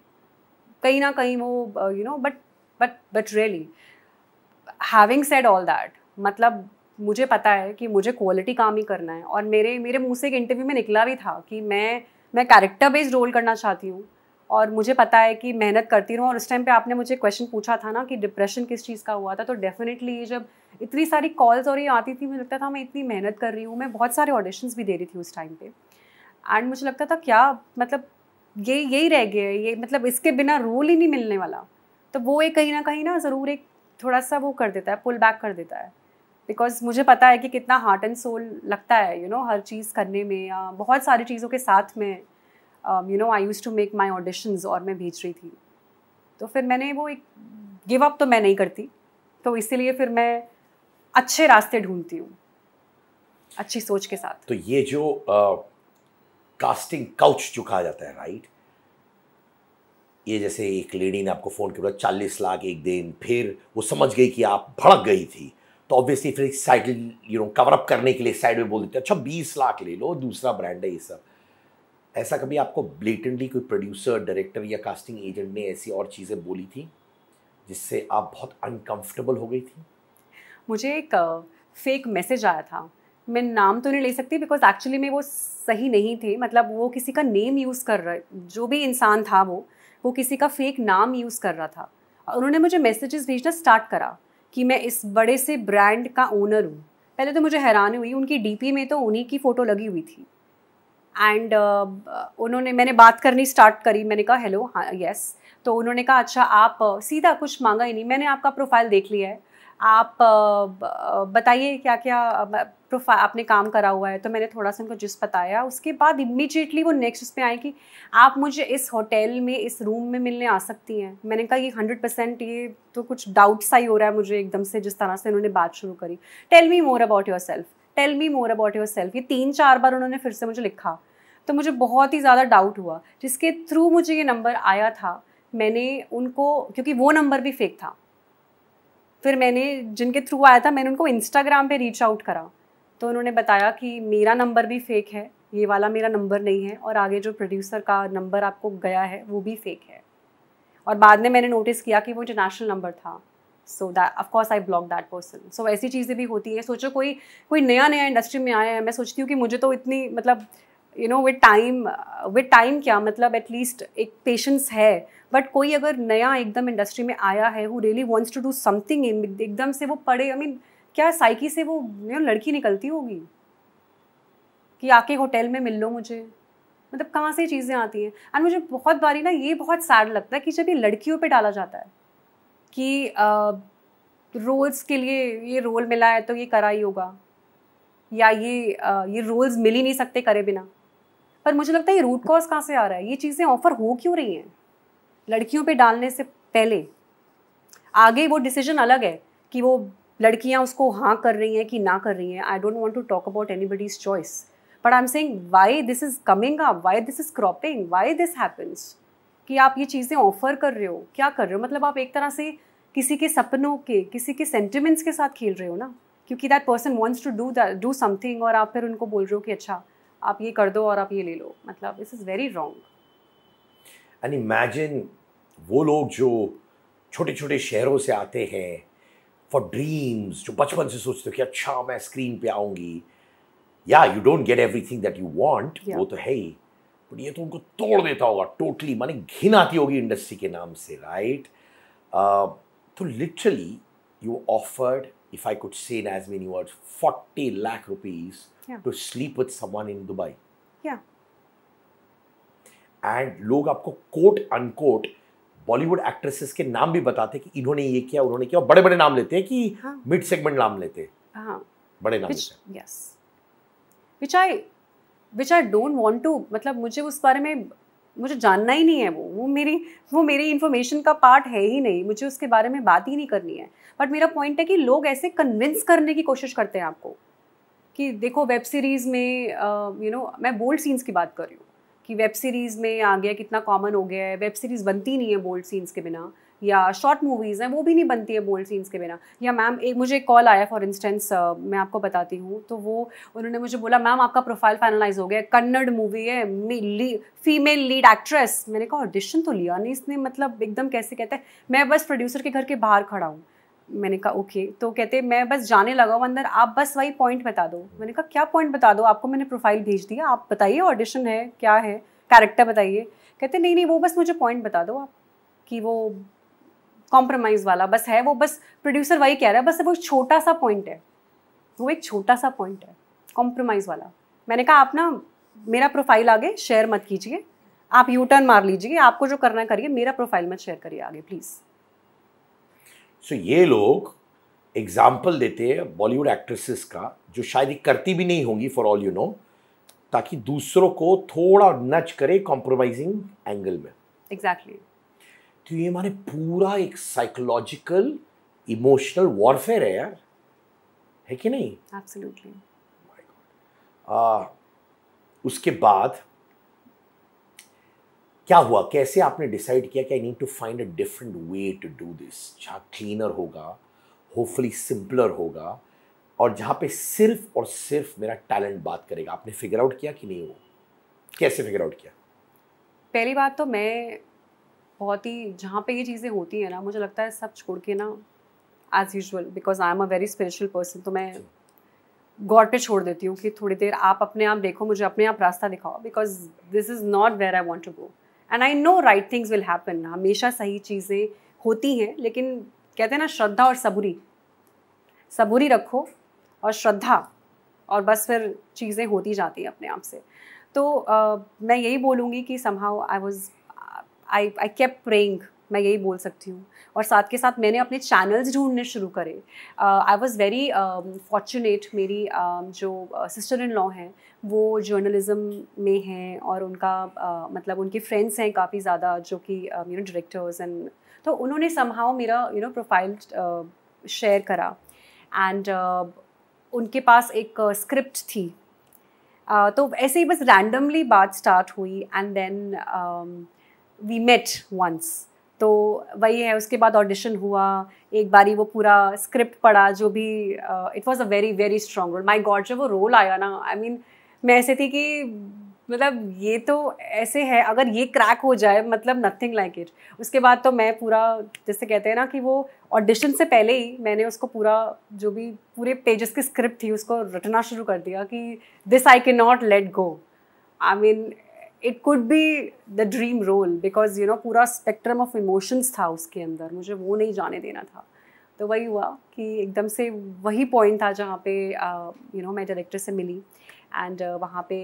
कहीं ना कहीं वो you know but but but really having said all that मतलब मुझे पता है कि मुझे क्वालिटी काम ही करना है और मेरे मेरे मुंह से एक इंटरव्यू में निकला भी था कि मैं मैं कैरेक्टर बेस्ड रोल करना चाहती हूँ और मुझे पता है कि मेहनत करती रहूँ और उस टाइम पे आपने मुझे क्वेश्चन पूछा था ना कि डिप्रेशन किस चीज़ का हुआ था तो डेफिनेटली जब इतनी सारी कॉल्स और ये आती थी मुझे लगता था मैं इतनी मेहनत कर रही हूँ मैं बहुत सारे ऑडिशंस भी दे रही थी उस टाइम पे एंड मुझे लगता था क्या मतलब ये यही रह गया ये मतलब इसके बिना रोल ही नहीं मिलने वाला तो वो एक कहीं ना कहीं ना ज़रूर एक थोड़ा सा वो कर देता है पुल बैक कर देता है बिकॉज मुझे पता है कि कितना हार्ट एंड सोल लगता है यू you नो know, हर चीज़ करने में या बहुत सारी चीज़ों के साथ में you know I use to make my auditions और मैं भेज रही थी तो फिर मैंने वो एक गिव अप तो मैं नहीं करती तो इसीलिए फिर मैं अच्छे रास्ते ढूंढती हूँ अच्छी सोच के साथ तो ये जो uh... कास्टिंग काउच जो कहा जाता है राइट ये जैसे एक लेडी ने आपको फ़ोन किया चालीस लाख एक दिन फिर वो समझ गई कि आप भड़क गई थी तो ऑब्वियसली फिर साइड यू नो कवरअप करने के लिए साइड में बोल देते अच्छा बीस लाख ले लो दूसरा ब्रांड है ये सब ऐसा कभी आपको ब्लेटेंटली कोई प्रोड्यूसर डायरेक्टर या कास्टिंग एजेंट ने ऐसी और चीज़ें बोली थी जिससे आप बहुत अनकंफर्टेबल हो गई थी मुझे एक फेक uh, मैसेज आया था मैं नाम तो नहीं ले सकती बिकॉज एक्चुअली में वो सही नहीं थे मतलब वो किसी का नेम यूज़ कर रहा जो भी इंसान था वो वो किसी का फेक नाम यूज़ कर रहा था और उन्होंने मुझे मैसेजेस भेजना स्टार्ट करा कि मैं इस बड़े से ब्रांड का ओनर हूँ पहले तो मुझे हैरानी हुई उनकी डीपी में तो उन्हीं की फ़ोटो लगी हुई थी एंड uh, उन्होंने मैंने बात करनी स्टार्ट करी मैंने कहा हेलो हाँ येस तो उन्होंने कहा अच्छा आप uh, सीधा कुछ मांगा ही नहीं मैंने आपका प्रोफाइल देख लिया है आप बताइए क्या क्या प्रोफाइल आपने काम करा हुआ है तो मैंने थोड़ा सा उनको जिस बताया उसके बाद इमिजिएटली वो नेक्स्ट उस पर आए कि आप मुझे इस होटल में इस रूम में मिलने आ सकती हैं मैंने कहा ये हंड्रेड परसेंट ये तो कुछ डाउट सा ही हो रहा है मुझे एकदम से जिस तरह से उन्होंने बात शुरू करी tell me more about yourself tell me more about yourself ये तीन चार बार उन्होंने फिर से मुझे लिखा तो मुझे बहुत ही ज़्यादा डाउट हुआ जिसके थ्रू मुझे ये नंबर आया था मैंने उनको क्योंकि वो नंबर भी फेक था फिर मैंने जिनके थ्रू आया था मैंने उनको इंस्टाग्राम पे रीच आउट करा तो उन्होंने बताया कि मेरा नंबर भी फेक है ये वाला मेरा नंबर नहीं है और आगे जो प्रोड्यूसर का नंबर आपको गया है वो भी फेक है और बाद में मैंने नोटिस किया कि वो इंटरनेशनल नंबर था so that of course I block that person so ऐसी चीज़ें भी होती हैं सोचो कोई कोई नया नया इंडस्ट्री में आया है मैं सोचती हूँ कि मुझे तो इतनी मतलब you know with time with time क्या मतलब एटलीस्ट एक पेशेंस है बट कोई अगर नया एकदम इंडस्ट्री में आया है who really wants to do something एकदम से वो पढ़े आई मीन क्या साइकी से वो यू लड़की निकलती होगी कि आके होटल में मिल लो मुझे मतलब कहाँ से चीज़ें आती हैं एंड मुझे बहुत बारी ना ये बहुत सैड लगता है कि जब ये लड़कियों पे डाला जाता है कि रोल्स के लिए ये रोल मिला है तो ये करा ही होगा या ये आ, ये रोल्स मिल ही नहीं सकते करे बिना पर मुझे लगता है ये रूट कॉज कहाँ से आ रहा है ये चीज़ें ऑफर हो क्यों रही हैं लड़कियों पे डालने से पहले आगे वो डिसीजन अलग है कि वो लड़कियां उसको हाँ कर रही हैं कि ना कर रही हैं I don't want to talk about anybody's choice but I am saying why this is coming up why this is cropping why this happens कि आप ये चीज़ें ऑफर कर रहे हो क्या कर रहे हो मतलब आप एक तरह से किसी के सपनों के किसी के सेंटिमेंट्स के साथ खेल रहे हो ना क्योंकि that person wants to do do something और आप फिर उनको बोल रहे हो कि अच्छा आप ये कर दो और आप ये ले लो मतलब this is very wrong and imagine वो लोग जो छोटे छोटे शहरों से आते हैं फॉर ड्रीम्स जो बचपन से सोचते हो कि अच्छा मैं स्क्रीन पे आऊंगी या you don't get everything that you want वो तो है ही बट ये तो उनको तोड़ देता होगा टोटली माने घिन आती होगी इंडस्ट्री के नाम से राइट uh, तो literally you offered if I could say as as many words, 40 lakh rupees yeah. to sleep with someone in लोग आपको कोट अनकोट बॉलीवुड एक्ट्रेसेस के नाम भी बताते कि इन्होंने ये किया उन्होंने किया और बड़े बड़े नाम लेते हैं कि मिड हाँ। सेगमेंट नाम लेते हैं हाँ। बड़े नाम yes which I which I don't want to मतलब मुझे उस बारे में मुझे जानना ही नहीं है वो वो मेरी वो मेरी इन्फॉर्मेशन का पार्ट है ही नहीं मुझे उसके बारे में बात ही नहीं करनी है बट मेरा पॉइंट है कि लोग ऐसे कन्विंस करने की कोशिश करते हैं आपको कि देखो वेब सीरीज़ में you uh, know you know, मैं बोल्ड सीन्स की बात कर रही हूँ कि वेब सीरीज़ में आ गया कितना कॉमन हो गया है वेब सीरीज़ बनती नहीं है बोल्ड सीन्स के बिना या शॉर्ट मूवीज़ हैं वो भी नहीं बनती है बोल्ड सीन्स के बिना या मैम एक मुझे एक कॉल आया फॉर इंस्टेंस uh, मैं आपको बताती हूँ तो वो उन्होंने मुझे बोला मैम आपका प्रोफाइल फाइनलाइज हो गया कन्नड़ मूवी है ली, फीमेल लीड एक्ट्रेस मैंने कहा ऑडिशन तो लिया नहीं इसने मतलब एकदम कैसे कहता है मैं बस प्रोड्यूसर के घर के बाहर खड़ा हूँ मैंने कहा ओके okay. तो कहते मैं बस जाने लगा हूँ अंदर आप बस वही पॉइंट बता दो मैंने कहा क्या पॉइंट बता दो आपको मैंने प्रोफाइल भेज दिया आप बताइए ऑडिशन है क्या है कैरेक्टर बताइए कहते नहीं नहीं वो बस मुझे पॉइंट बता दो आप कि वो कॉम्प्रोमाइज़ वाला बस है वो बस प्रोड्यूसर वही कह रहा है बस वो छोटा सा पॉइंट है वो एक छोटा सा पॉइंट है कॉम्प्रोमाइज़ वाला मैंने कहा आप ना मेरा प्रोफाइल आगे शेयर मत कीजिए आप यू टर्न मार लीजिए आपको जो करना करिए मेरा प्रोफाइल मत शेयर करिए आगे प्लीज़ सो so, ये लोग एग्जाम्पल देते हैं बॉलीवुड एक्ट्रेसेस का जो शायद करती भी नहीं होंगी फॉर ऑल यू नो ताकि दूसरों को थोड़ा नच करे कॉम्प्रोमाइजिंग एंगल में एग्जैक्टली exactly. तो ये हमारे पूरा एक साइकोलॉजिकल इमोशनल वॉरफेयर है यार है कि नहीं एब्सोल्युटली oh uh, उसके बाद क्या हुआ कैसे आपने डिसाइड किया कि I need to find a different way to do this जहाँ क्लीनर होगा होपफुली सिंपलर होगा और जहाँ पे सिर्फ और सिर्फ मेरा टैलेंट बात करेगा आपने फिगर आउट किया कि नहीं वो कैसे फिगर आउट किया पहली बात तो मैं बहुत ही जहाँ पे ये चीज़ें होती हैं ना मुझे लगता है सब छोड़ के ना as usual because I am a very spiritual person तो मैं गॉड अच्छा। पे छोड़ देती हूँ कि थोड़ी देर आप अपने आप देखो मुझे अपने आप रास्ता दिखाओ because this is not where I want to go and I know right things will happen हमेशा सही चीज़ें होती हैं लेकिन कहते हैं ना श्रद्धा और सबूरी सबूरी रखो और श्रद्धा और बस फिर चीज़ें होती जाती हैं अपने आप से तो uh, मैं यही बोलूँगी कि somehow I was I I kept praying मैं यही बोल सकती हूँ और साथ के साथ मैंने अपने चैनल्स ढूंढने शुरू करे आई वॉज़ वेरी फॉर्चुनेट मेरी uh, जो सिस्टर इन लॉ हैं वो जर्नलिज़म में हैं और उनका uh, मतलब उनके फ्रेंड्स हैं काफ़ी ज़्यादा जो कि यू नो डायरेक्टर्स एंड तो उन्होंने समहाव मेरा यू नो प्रोफाइल शेयर करा एंड uh, उनके पास एक स्क्रिप्ट uh, थी uh, तो ऐसे ही बस रैंडमली बात स्टार्ट हुई and then we met once तो वही है उसके बाद ऑडिशन हुआ एक बारी वो पूरा स्क्रिप्ट पढ़ा जो भी it was a very very strong role my God जब वो रोल आया ना आई I मीन mean, मैं ऐसे थी कि मतलब ये तो ऐसे है अगर ये क्रैक हो जाए मतलब नथिंग लाइक इट उसके बाद तो मैं पूरा जैसे कहते हैं ना कि वो ऑडिशन से पहले ही मैंने उसको पूरा जो भी पूरे पेजेस की स्क्रिप्ट थी उसको रटना शुरू कर दिया कि this I can not let go I mean it could be the dream role because you know पूरा स्पेक्ट्रम ऑफ इमोशंस था उसके अंदर मुझे वो नहीं जाने देना था तो वही हुआ कि एकदम से वही पॉइंट था जहाँ पे यू नो मैं डायरेक्टर से मिली एंड वहाँ पे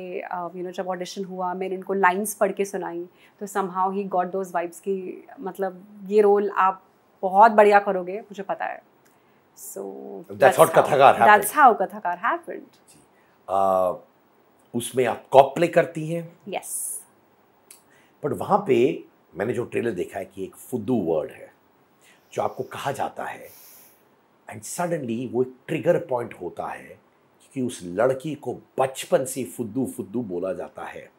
यू नो जब ऑडिशन हुआ मैंने उनको लाइंस पढ़ के सुनाई तो समहाउ ही गॉड दोज वाइब्स की मतलब ये रोल आप बहुत बढ़िया करोगे मुझे पता है so that's how Kathakaar happened उसमें आप कॉप प्ले करती हैं यस बट वहां पे मैंने जो ट्रेलर देखा है कि एक फुद्दू वर्ड है जो आपको कहा जाता है एंड सडनली वो एक ट्रिगर पॉइंट होता है कि उस लड़की को बचपन से फुद्दू फुद्दू बोला जाता है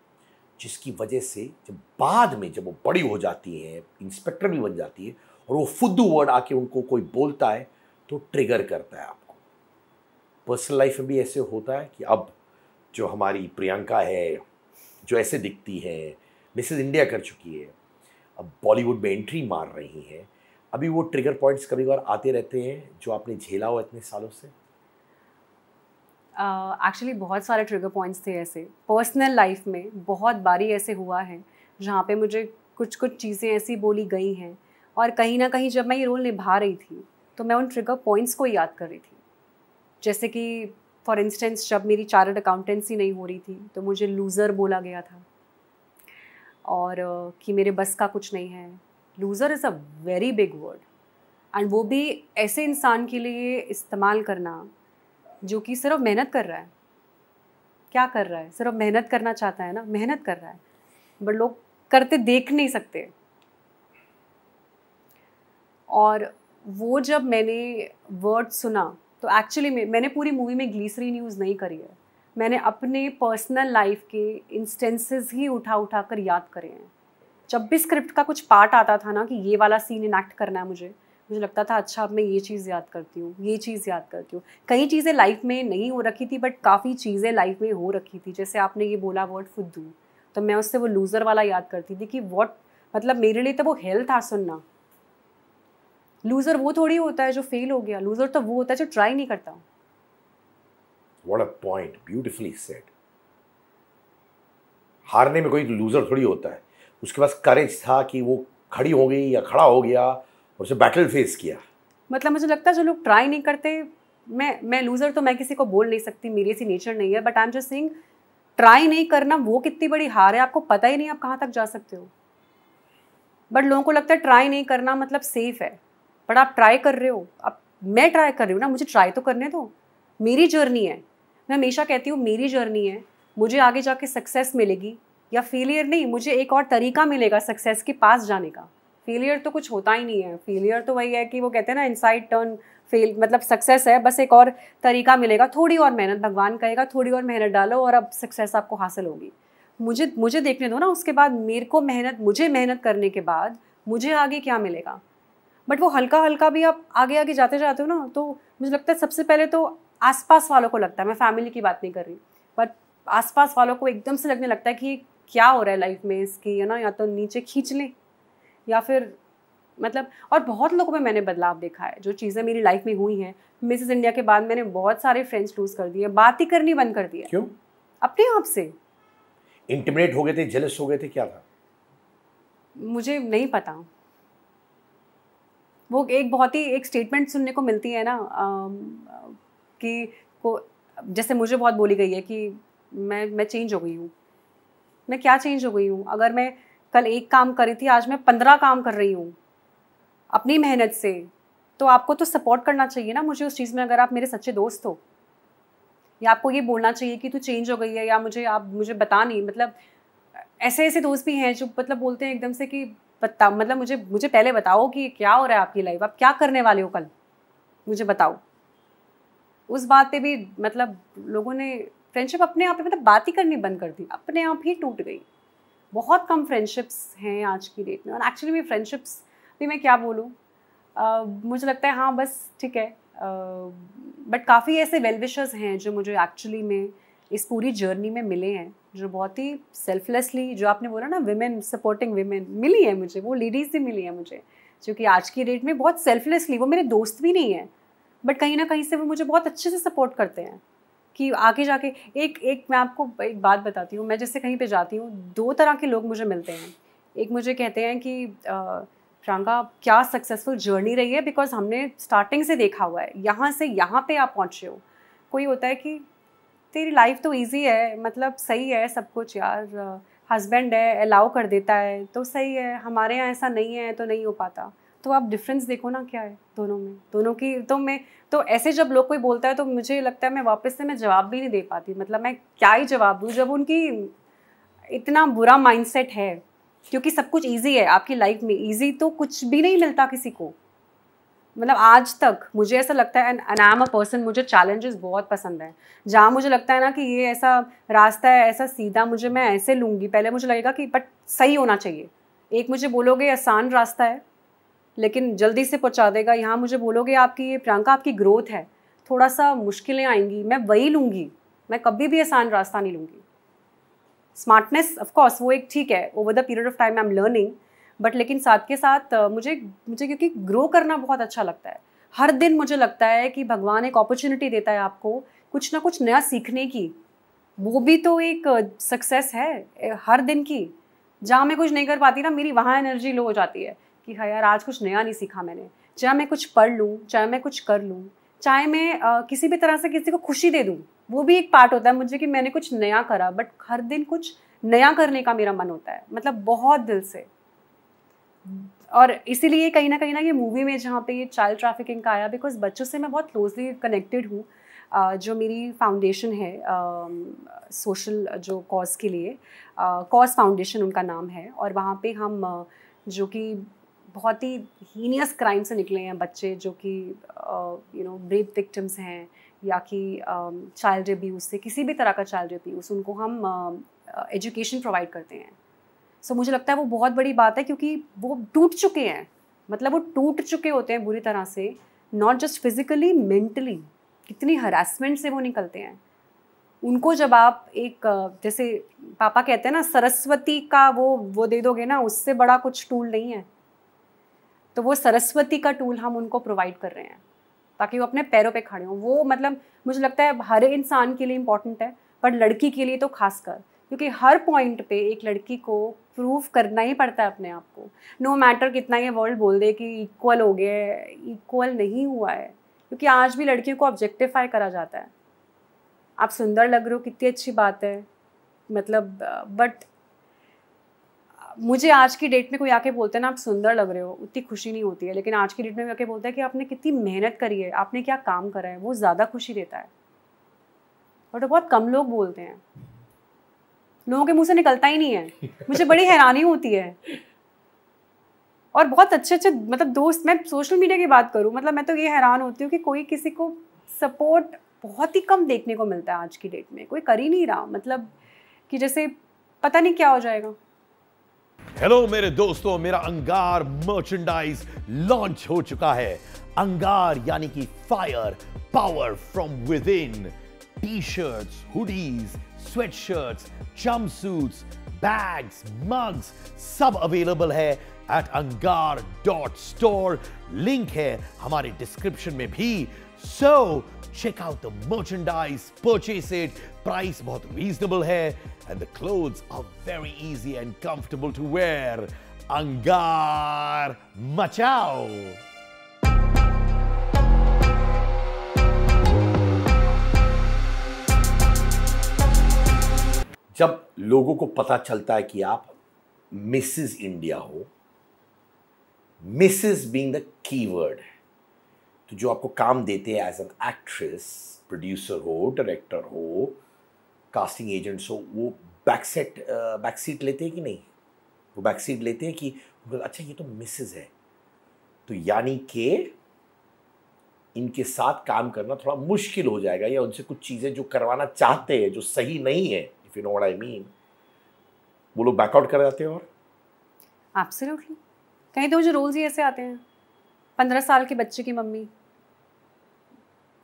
जिसकी वजह से जब बाद में जब वो बड़ी हो जाती है इंस्पेक्टर भी बन जाती है और वो फुद्दू वर्ड आके उनको कोई बोलता है तो ट्रिगर करता है आपको पर्सनल लाइफ में भी ऐसे होता है कि अब जो हमारी प्रियंका है जो ऐसे दिखती है मिसेज इंडिया कर चुकी है अब बॉलीवुड में एंट्री मार रही हैं अभी वो ट्रिगर पॉइंट्स कभी बार आते रहते हैं जो आपने झेला हो इतने सालों से एक्चुअली uh, बहुत सारे ट्रिगर पॉइंट्स थे ऐसे पर्सनल लाइफ में बहुत बारी ऐसे हुआ है जहाँ पे मुझे कुछ कुछ चीज़ें ऐसी बोली गई हैं और कहीं ना कहीं जब मैं ये रोल निभा रही थी तो मैं उन ट्रिगर पॉइंट्स को याद कर रही थी जैसे कि फॉर इंस्टेंस जब मेरी चार्ट अकाउंटेंसी नहीं हो रही थी तो मुझे लूज़र बोला गया था और कि मेरे बस का कुछ नहीं है loser is a very big word and वो भी ऐसे इंसान के लिए इस्तेमाल करना जो कि सिर्फ मेहनत कर रहा है क्या कर रहा है सिर्फ मेहनत करना चाहता है ना मेहनत कर रहा है बट लोग करते देख नहीं सकते और वो जब मैंने वर्ड सुना तो एक्चुअली मैंने पूरी मूवी में ग्लीसरीन यूज़ नहीं करी है मैंने अपने पर्सनल लाइफ के इंस्टेंसेस ही उठा उठा कर याद करे हैं जब भी स्क्रिप्ट का कुछ पार्ट आता था ना कि ये वाला सीन इनैक्ट करना है मुझे मुझे लगता था अच्छा अब मैं ये चीज़ याद करती हूँ ये चीज़ याद करती हूँ कई चीज़ें लाइफ में नहीं हो रखी थी बट काफ़ी चीज़ें लाइफ में हो रखी थी जैसे आपने ये बोला वर्ड फुद्दू तो मैं उससे वो लूज़र वाला याद करती थी कि वॉट मतलब मेरे लिए तो वो हेल्थ था सुनना लूजर वो थोड़ी होता है जो फेल हो गया लूजर तो वो होता है जो ट्राई नहीं करता what a point beautifully said हारने में कोई लूजर थोड़ी होता है उसके पास करेज था कि वो खड़ी हो गई या खड़ा हो गया और उसे बैटल फेस किया मतलब मुझे लगता है जो लोग ट्राई नहीं करते मैं मैं लूज़र तो मैं किसी को बोल नहीं सकती मेरी ऐसी नेचर नहीं है but I am just saying try नहीं करना वो कितनी बड़ी हार है आपको पता ही नहीं आप कहाँ तक जा सकते हो बट लोगों को लगता है ट्राई नहीं करना मतलब सेफ है बट आप ट्राई कर रहे हो आप मैं ट्राई कर रही हूँ ना मुझे ट्राई तो करने दो मेरी जर्नी है मैं हमेशा कहती हूँ मेरी जर्नी है मुझे आगे जाके सक्सेस मिलेगी या फेलियर नहीं मुझे एक और तरीका मिलेगा सक्सेस के पास जाने का फेलियर तो कुछ होता ही नहीं है फेलियर तो वही है कि वो कहते हैं ना इनसाइड टर्न फेल मतलब सक्सेस है बस एक और तरीका मिलेगा थोड़ी और मेहनत भगवान कहेगा थोड़ी और मेहनत डालो और अब सक्सेस आपको हासिल होगी मुझे मुझे देखने दो ना उसके बाद मेरे को मेहनत मुझे मेहनत करने के बाद मुझे आगे क्या मिलेगा बट वो हल्का हल्का भी आप आगे आगे जाते जाते हो ना तो मुझे लगता है सबसे पहले तो आसपास वालों को लगता है मैं फैमिली की बात नहीं कर रही बट आसपास वालों को एकदम से लगने लगता है कि क्या हो रहा है लाइफ में इसकी है ना या तो नीचे खींच लें या फिर मतलब और बहुत लोगों में मैंने बदलाव देखा है जो चीज़ें मेरी लाइफ में हुई हैं मिसेज इंडिया के बाद मैंने बहुत सारे फ्रेंड्स लूज कर दिए बात ही करनी बंद कर दिया क्यों अपने आप से इंटिमेट हो गए थे जेलस हो गए थे क्या था मुझे नहीं पता वो एक बहुत ही एक स्टेटमेंट सुनने को मिलती है ना कि को जैसे मुझे बहुत बोली गई है कि मैं मैं चेंज हो गई हूँ मैं क्या चेंज हो गई हूँ अगर मैं कल एक काम कर रही थी आज मैं पंद्रह काम कर रही हूँ अपनी मेहनत से तो आपको तो सपोर्ट करना चाहिए ना मुझे उस चीज़ में अगर आप मेरे सच्चे दोस्त हो या आपको ये बोलना चाहिए कि तू चेंज हो गई है या मुझे आप मुझे बता नहीं मतलब ऐसे ऐसे दोस्त भी हैं जो मतलब बोलते हैं एकदम से कि बता मतलब मुझे मुझे पहले बताओ कि क्या हो रहा है आपकी लाइफ आप क्या करने वाले हो कल मुझे बताओ उस बात पे भी मतलब लोगों ने फ्रेंडशिप अपने आप पे मतलब बात ही करनी बंद कर दी अपने आप ही टूट गई बहुत कम फ्रेंडशिप्स हैं आज की डेट में और एक्चुअली मेरी फ्रेंडशिप्स भी मैं क्या बोलूँ मुझे लगता है हाँ बस ठीक है बट काफ़ी ऐसे वेलविशर्स हैं जो मुझे एक्चुअली में इस पूरी जर्नी में मिले हैं जो बहुत ही सेल्फलेसली जो आपने बोला ना विमेन सपोर्टिंग वीमेन मिली है मुझे वो लेडीज़ भी मिली है मुझे जो कि आज की डेट में बहुत सेल्फलेसली वो मेरे दोस्त भी नहीं है बट कहीं ना कहीं से वो मुझे बहुत अच्छे से सपोर्ट करते हैं कि आगे जाके एक एक मैं आपको एक बात बताती हूँ मैं जैसे कहीं पे जाती हूँ दो तरह के लोग मुझे मिलते हैं एक मुझे कहते हैं कि प्रांगा क्या सक्सेसफुल जर्नी रही है बिकॉज हमने स्टार्टिंग से देखा हुआ है यहाँ से यहाँ पे आप पहुँचे हो कोई होता है कि तेरी लाइफ तो ईज़ी है मतलब सही है सब कुछ यार हस्बैंड है अलाउ कर देता है तो सही है हमारे यहाँ ऐसा नहीं है तो नहीं हो पाता तो आप डिफरेंस देखो ना क्या है दोनों में दोनों की तो मैं तो ऐसे जब लोग कोई बोलता है तो मुझे लगता है मैं वापस से मैं जवाब भी नहीं दे पाती मतलब मैं क्या ही जवाब दूँ जब उनकी इतना बुरा माइंडसेट है क्योंकि सब कुछ इजी है आपकी लाइफ में इजी तो कुछ भी नहीं मिलता किसी को मतलब आज तक मुझे ऐसा लगता है and I am a person मुझे चैलेंजेस बहुत पसंद है जहाँ मुझे लगता है ना कि ये ऐसा रास्ता है ऐसा सीधा मुझे मैं ऐसे लूँगी पहले मुझे लगेगा कि बट सही होना चाहिए एक मुझे बोलोगे आसान रास्ता है लेकिन जल्दी से पहुँचा देगा यहाँ मुझे बोलोगे आपकी ये प्रियंका आपकी ग्रोथ है थोड़ा सा मुश्किलें आएंगी मैं वही लूँगी मैं कभी भी आसान रास्ता नहीं लूँगी स्मार्टनेस ऑफकोर्स वो एक ठीक है over the period of time I am learning but लेकिन साथ के साथ मुझे मुझे क्योंकि ग्रो करना बहुत अच्छा लगता है हर दिन मुझे लगता है कि भगवान एक अपॉर्चुनिटी देता है आपको कुछ ना कुछ नया सीखने की वो भी तो एक सक्सेस है हर दिन की जहाँ मैं कुछ नहीं कर पाती ना मेरी वहाँ एनर्जी लो हो जाती है कि हाँ यार आज कुछ नया नहीं सीखा मैंने चाहे मैं कुछ पढ़ लूँ चाहे मैं कुछ कर लूँ चाहे मैं आ, किसी भी तरह से किसी को खुशी दे दूँ वो भी एक पार्ट होता है मुझे कि मैंने कुछ नया करा बट हर दिन कुछ नया करने का मेरा मन होता है मतलब बहुत दिल से और इसीलिए कहीं ना कहीं ना ये मूवी में जहाँ पे ये चाइल्ड ट्रैफिकिंग का आया बिकॉज बच्चों से मैं बहुत क्लोजली कनेक्टेड हूँ जो मेरी फाउंडेशन है सोशल जो कॉज के लिए कॉज फाउंडेशन उनका नाम है और वहाँ पे हम जो कि बहुत ही हीनियस क्राइम से निकले हैं बच्चे जो कि यू नो ब्रेप विक्टिम्स हैं या कि चाइल्ड अब्यूज़ से किसी भी तरह का चाइल्ड अब्यूज़ उनको हम एजुकेशन प्रोवाइड करते हैं सो so, मुझे लगता है वो बहुत बड़ी बात है क्योंकि वो टूट चुके हैं मतलब वो टूट चुके होते हैं बुरी तरह से नॉट जस्ट फिज़िकली मेंटली कितनी हरासमेंट से वो निकलते हैं उनको जब आप एक जैसे पापा कहते हैं ना सरस्वती का वो वो दे दोगे ना उससे बड़ा कुछ टूल नहीं है तो वो सरस्वती का टूल हम उनको प्रोवाइड कर रहे हैं ताकि वो अपने पैरों पे खड़े हों वो मतलब मुझे लगता है हर इंसान के लिए इम्पॉर्टेंट है पर लड़की के लिए तो खास कर क्योंकि हर पॉइंट पे एक लड़की को प्रूव करना ही पड़ता है अपने आप को नो मैटर कितना ये वर्ल्ड बोल दे कि इक्वल हो गया इक्वल नहीं हुआ है क्योंकि आज भी लड़कियों को ऑब्जेक्टिफाई करा जाता है आप सुंदर लग रहे हो कितनी अच्छी बात है मतलब बट मुझे आज की डेट में कोई आके बोलते हैं ना आप सुंदर लग रहे हो उतनी खुशी नहीं होती है लेकिन आज की डेट में कोई आके बोलता है कि आपने कितनी मेहनत करी है आपने क्या काम करा है वो ज़्यादा खुशी देता है और तो बहुत कम लोग बोलते हैं लोगों के मुंह से निकलता ही नहीं है मुझे बड़ी हैरानी होती है और बहुत अच्छे अच्छे मतलब दोस्त मैं सोशल मीडिया की बात करूँ मतलब मैं तो ये हैरान होती हूँ कि कोई किसी को सपोर्ट बहुत ही कम देखने को मिलता है आज की डेट में कोई कर ही नहीं रहा मतलब कि जैसे पता नहीं क्या हो जाएगा हेलो मेरे दोस्तों मेरा अंगार मर्चेंडाइज लॉन्च हो चुका है अंगार यानी कि fire power from within T shirts hoodies sweatshirts, jumpsuits, bags, mugs, sub available है at angar.store. Link है हमारे description में भी. So check out the merchandise, purchase it. Price बहुत reasonable है and the clothes are very easy and comfortable to wear. Angar, machao! जब लोगों को पता चलता है कि आप मिसिज इंडिया हो Mrs being the key word है तो जो आपको काम देते हैं एज एन एक्ट्रेस प्रोड्यूसर हो डायरेक्टर हो कास्टिंग एजेंट्स हो वो बैकसेट बैक सीट लेते हैं कि नहीं वो बैक सीट लेते हैं कि अच्छा ये तो मिसिज है तो यानी कि इनके साथ काम करना थोड़ा मुश्किल हो जाएगा या उनसे कुछ चीज़ें जो करवाना चाहते हैं जो सही नहीं है if you know what I mean वो लोग बैकआउट कर जाते हैं और एब्सोल्युटली कहीं तो मुझे रोल्स ही ऐसे आते हैं पंद्रह साल के बच्चे की मम्मी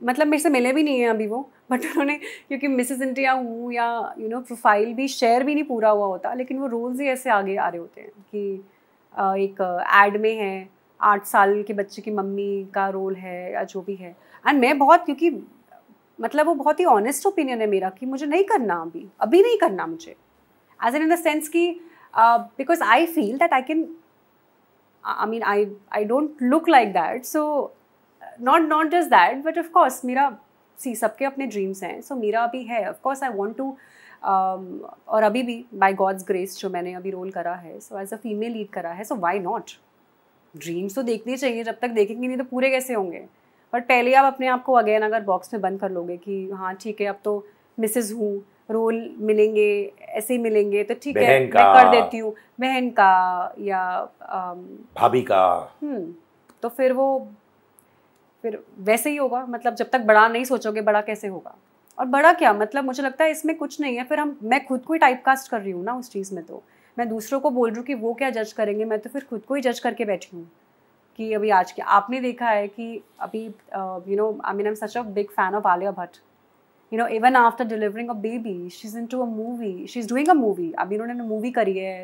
मतलब मेरे से मिले भी नहीं है अभी वो बट उन्होंने क्योंकि मिसेज इंडिया हूँ या यू नो प्रोफाइल भी शेयर भी नहीं पूरा हुआ होता लेकिन वो रोल्स ही ऐसे आगे आ रहे होते हैं कि एक एड में है आठ साल के बच्चे की मम्मी का रोल है या जो भी है एंड मैं बहुत क्योंकि मतलब वो बहुत ही ऑनेस्ट ओपिनियन है मेरा कि मुझे नहीं करना अभी अभी नहीं करना मुझे as an in the sense कि because I feel that I can I mean I I don't look like that so not not just that but of course मेरा सी सबके अपने ड्रीम्स हैं सो so, मेरा अभी है ऑफकोर्स आई वॉन्ट टू और अभी भी बाई गॉड्स ग्रेस जो मैंने अभी रोल करा है so as a female lead करा है सो वाई नॉट ड्रीम्स तो देखने चाहिए जब तक देखेंगे नहीं तो पूरे कैसे होंगे बट पहले आप अपने आप को अगेन अगर बॉक्स में बंद कर लोगे कि हाँ ठीक है अब तो मिसेज हूँ रोल मिलेंगे ऐसे ही मिलेंगे तो ठीक है मैं कर देती हूँ बहन का या भाभी का हम्म, तो फिर वो फिर वैसे ही होगा मतलब जब तक बड़ा नहीं सोचोगे बड़ा कैसे होगा और बड़ा क्या मतलब मुझे लगता है इसमें कुछ नहीं है फिर हम मैं खुद को ही टाइप कास्ट कर रही हूँ ना उस चीज़ में तो मैं दूसरों को बोल रही हूँ कि वो क्या जज करेंगे मैं तो फिर खुद को ही जज करके बैठी हूँ कि अभी आज के आपने देखा है कि अभी you know I mean am such a big fan of Alia Bhatt you know even after delivering a baby she is into a movie she is doing a movie अभी उन्होंने मूवी करी है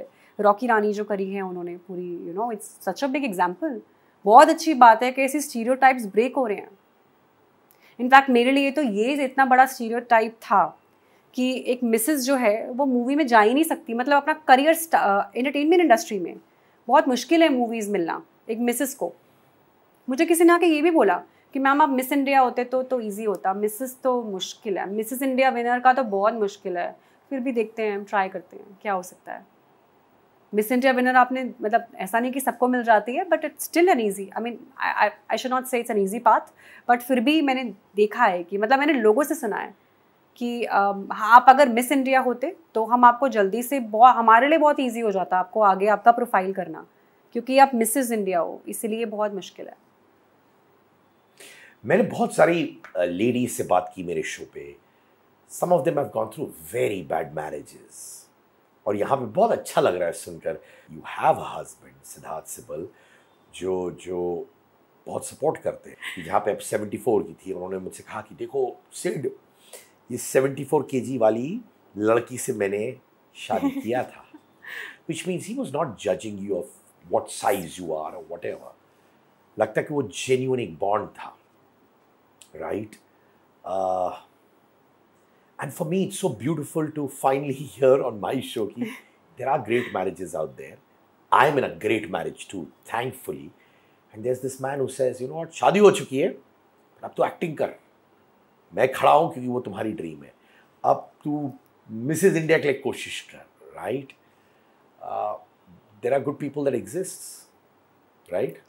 रॉकी रानी जो करी है उन्होंने पूरी you know it's such a big example बहुत अच्छी बात है कि ऐसी स्टीरियो ब्रेक हो रहे हैं इनफैक्ट मेरे लिए तो ये इतना बड़ा स्टीरियो था कि एक मिसेस जो है वो मूवी में जा ही नहीं सकती मतलब अपना करियर एंटरटेनमेंट इंडस्ट्री में बहुत मुश्किल है मूवीज़ मिलना एक मिसेस को मुझे किसी ने आके ये भी बोला कि मैम आप मिस इंडिया होते तो तो ईजी होता मिसेस तो मुश्किल है मिसेस इंडिया विनर का तो बहुत मुश्किल है फिर भी देखते हैं ट्राई करते हैं क्या हो सकता है मिस इंडिया विनर आपने मतलब ऐसा नहीं कि सबको मिल जाती है but it's still an easy I mean I should not say it's an easy path but फिर भी मैंने देखा है कि मतलब मैंने लोगों से सुना है कि आप अगर मिस इंडिया होते तो हम आपको जल्दी से बहुत हमारे लिए बहुत ईजी हो जाता आपको आगे आपका प्रोफाइल करना क्योंकि आप मिसेज इंडिया हो इसीलिए बहुत मुश्किल है मैंने बहुत सारी लेडीज से बात की मेरे शो पे some of them have gone through very bad marriages और यहाँ पे बहुत अच्छा लग रहा है सुनकर you have a husband Siddharth Sibal जो जो बहुत सपोर्ट करते हैं जहाँ पे सेवेंटी फोर की थी उन्होंने मुझसे कहा कि देखो सिड ये सेवेंटी फोर के जी वाली लड़की से मैंने शादी किया था which means he was not judging you of what size you are whatever लगता कि वो जेन्यून एक बॉन्ड था right and for me it's so beautiful to finally hear on my show की there are great marriages out there I am in a great marriage too thankfully and there this man who you know what शादी हो चुकी है अब तो acting कर मैं खड़ा हूँ क्योंकि वो तुम्हारी ड्रीम है अब तू मिसेज इंडिया के लिए कोशिश कर right right? uh, there are good people that exists right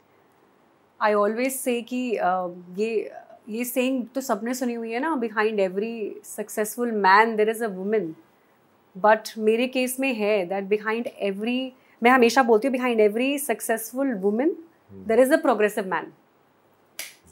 I always say कि um, ये ये सेइंग तो सबने सुनी हुई है ना behind every successful man there is a woman but मेरे केस में है दैट बिहाइंड एवरी मैं हमेशा बोलती हूँ behind every successful woman there is a progressive man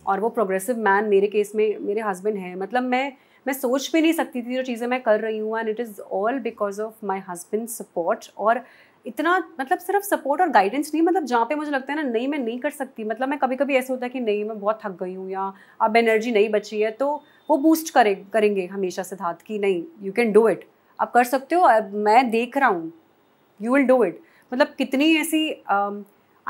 और वो प्रोग्रेसिव मैन मेरे केस में मेरे हस्बैंड है मतलब मैं मैं सोच भी नहीं सकती थी जो चीज़ें मैं कर रही हूँ and it is all because of my husband support और इतना मतलब सिर्फ सपोर्ट और गाइडेंस नहीं मतलब जहाँ पे मुझे लगता है ना नहीं मैं नहीं कर सकती मतलब मैं कभी कभी ऐसा होता है कि नहीं मैं बहुत थक गई हूँ या अब एनर्जी नहीं बची है तो वो बूस्ट करे करेंगे हमेशा सिद्धार्थ कि नहीं यू कैन डू इट आप कर सकते हो मैं देख रहा हूँ यू विल डू इट मतलब कितनी ऐसी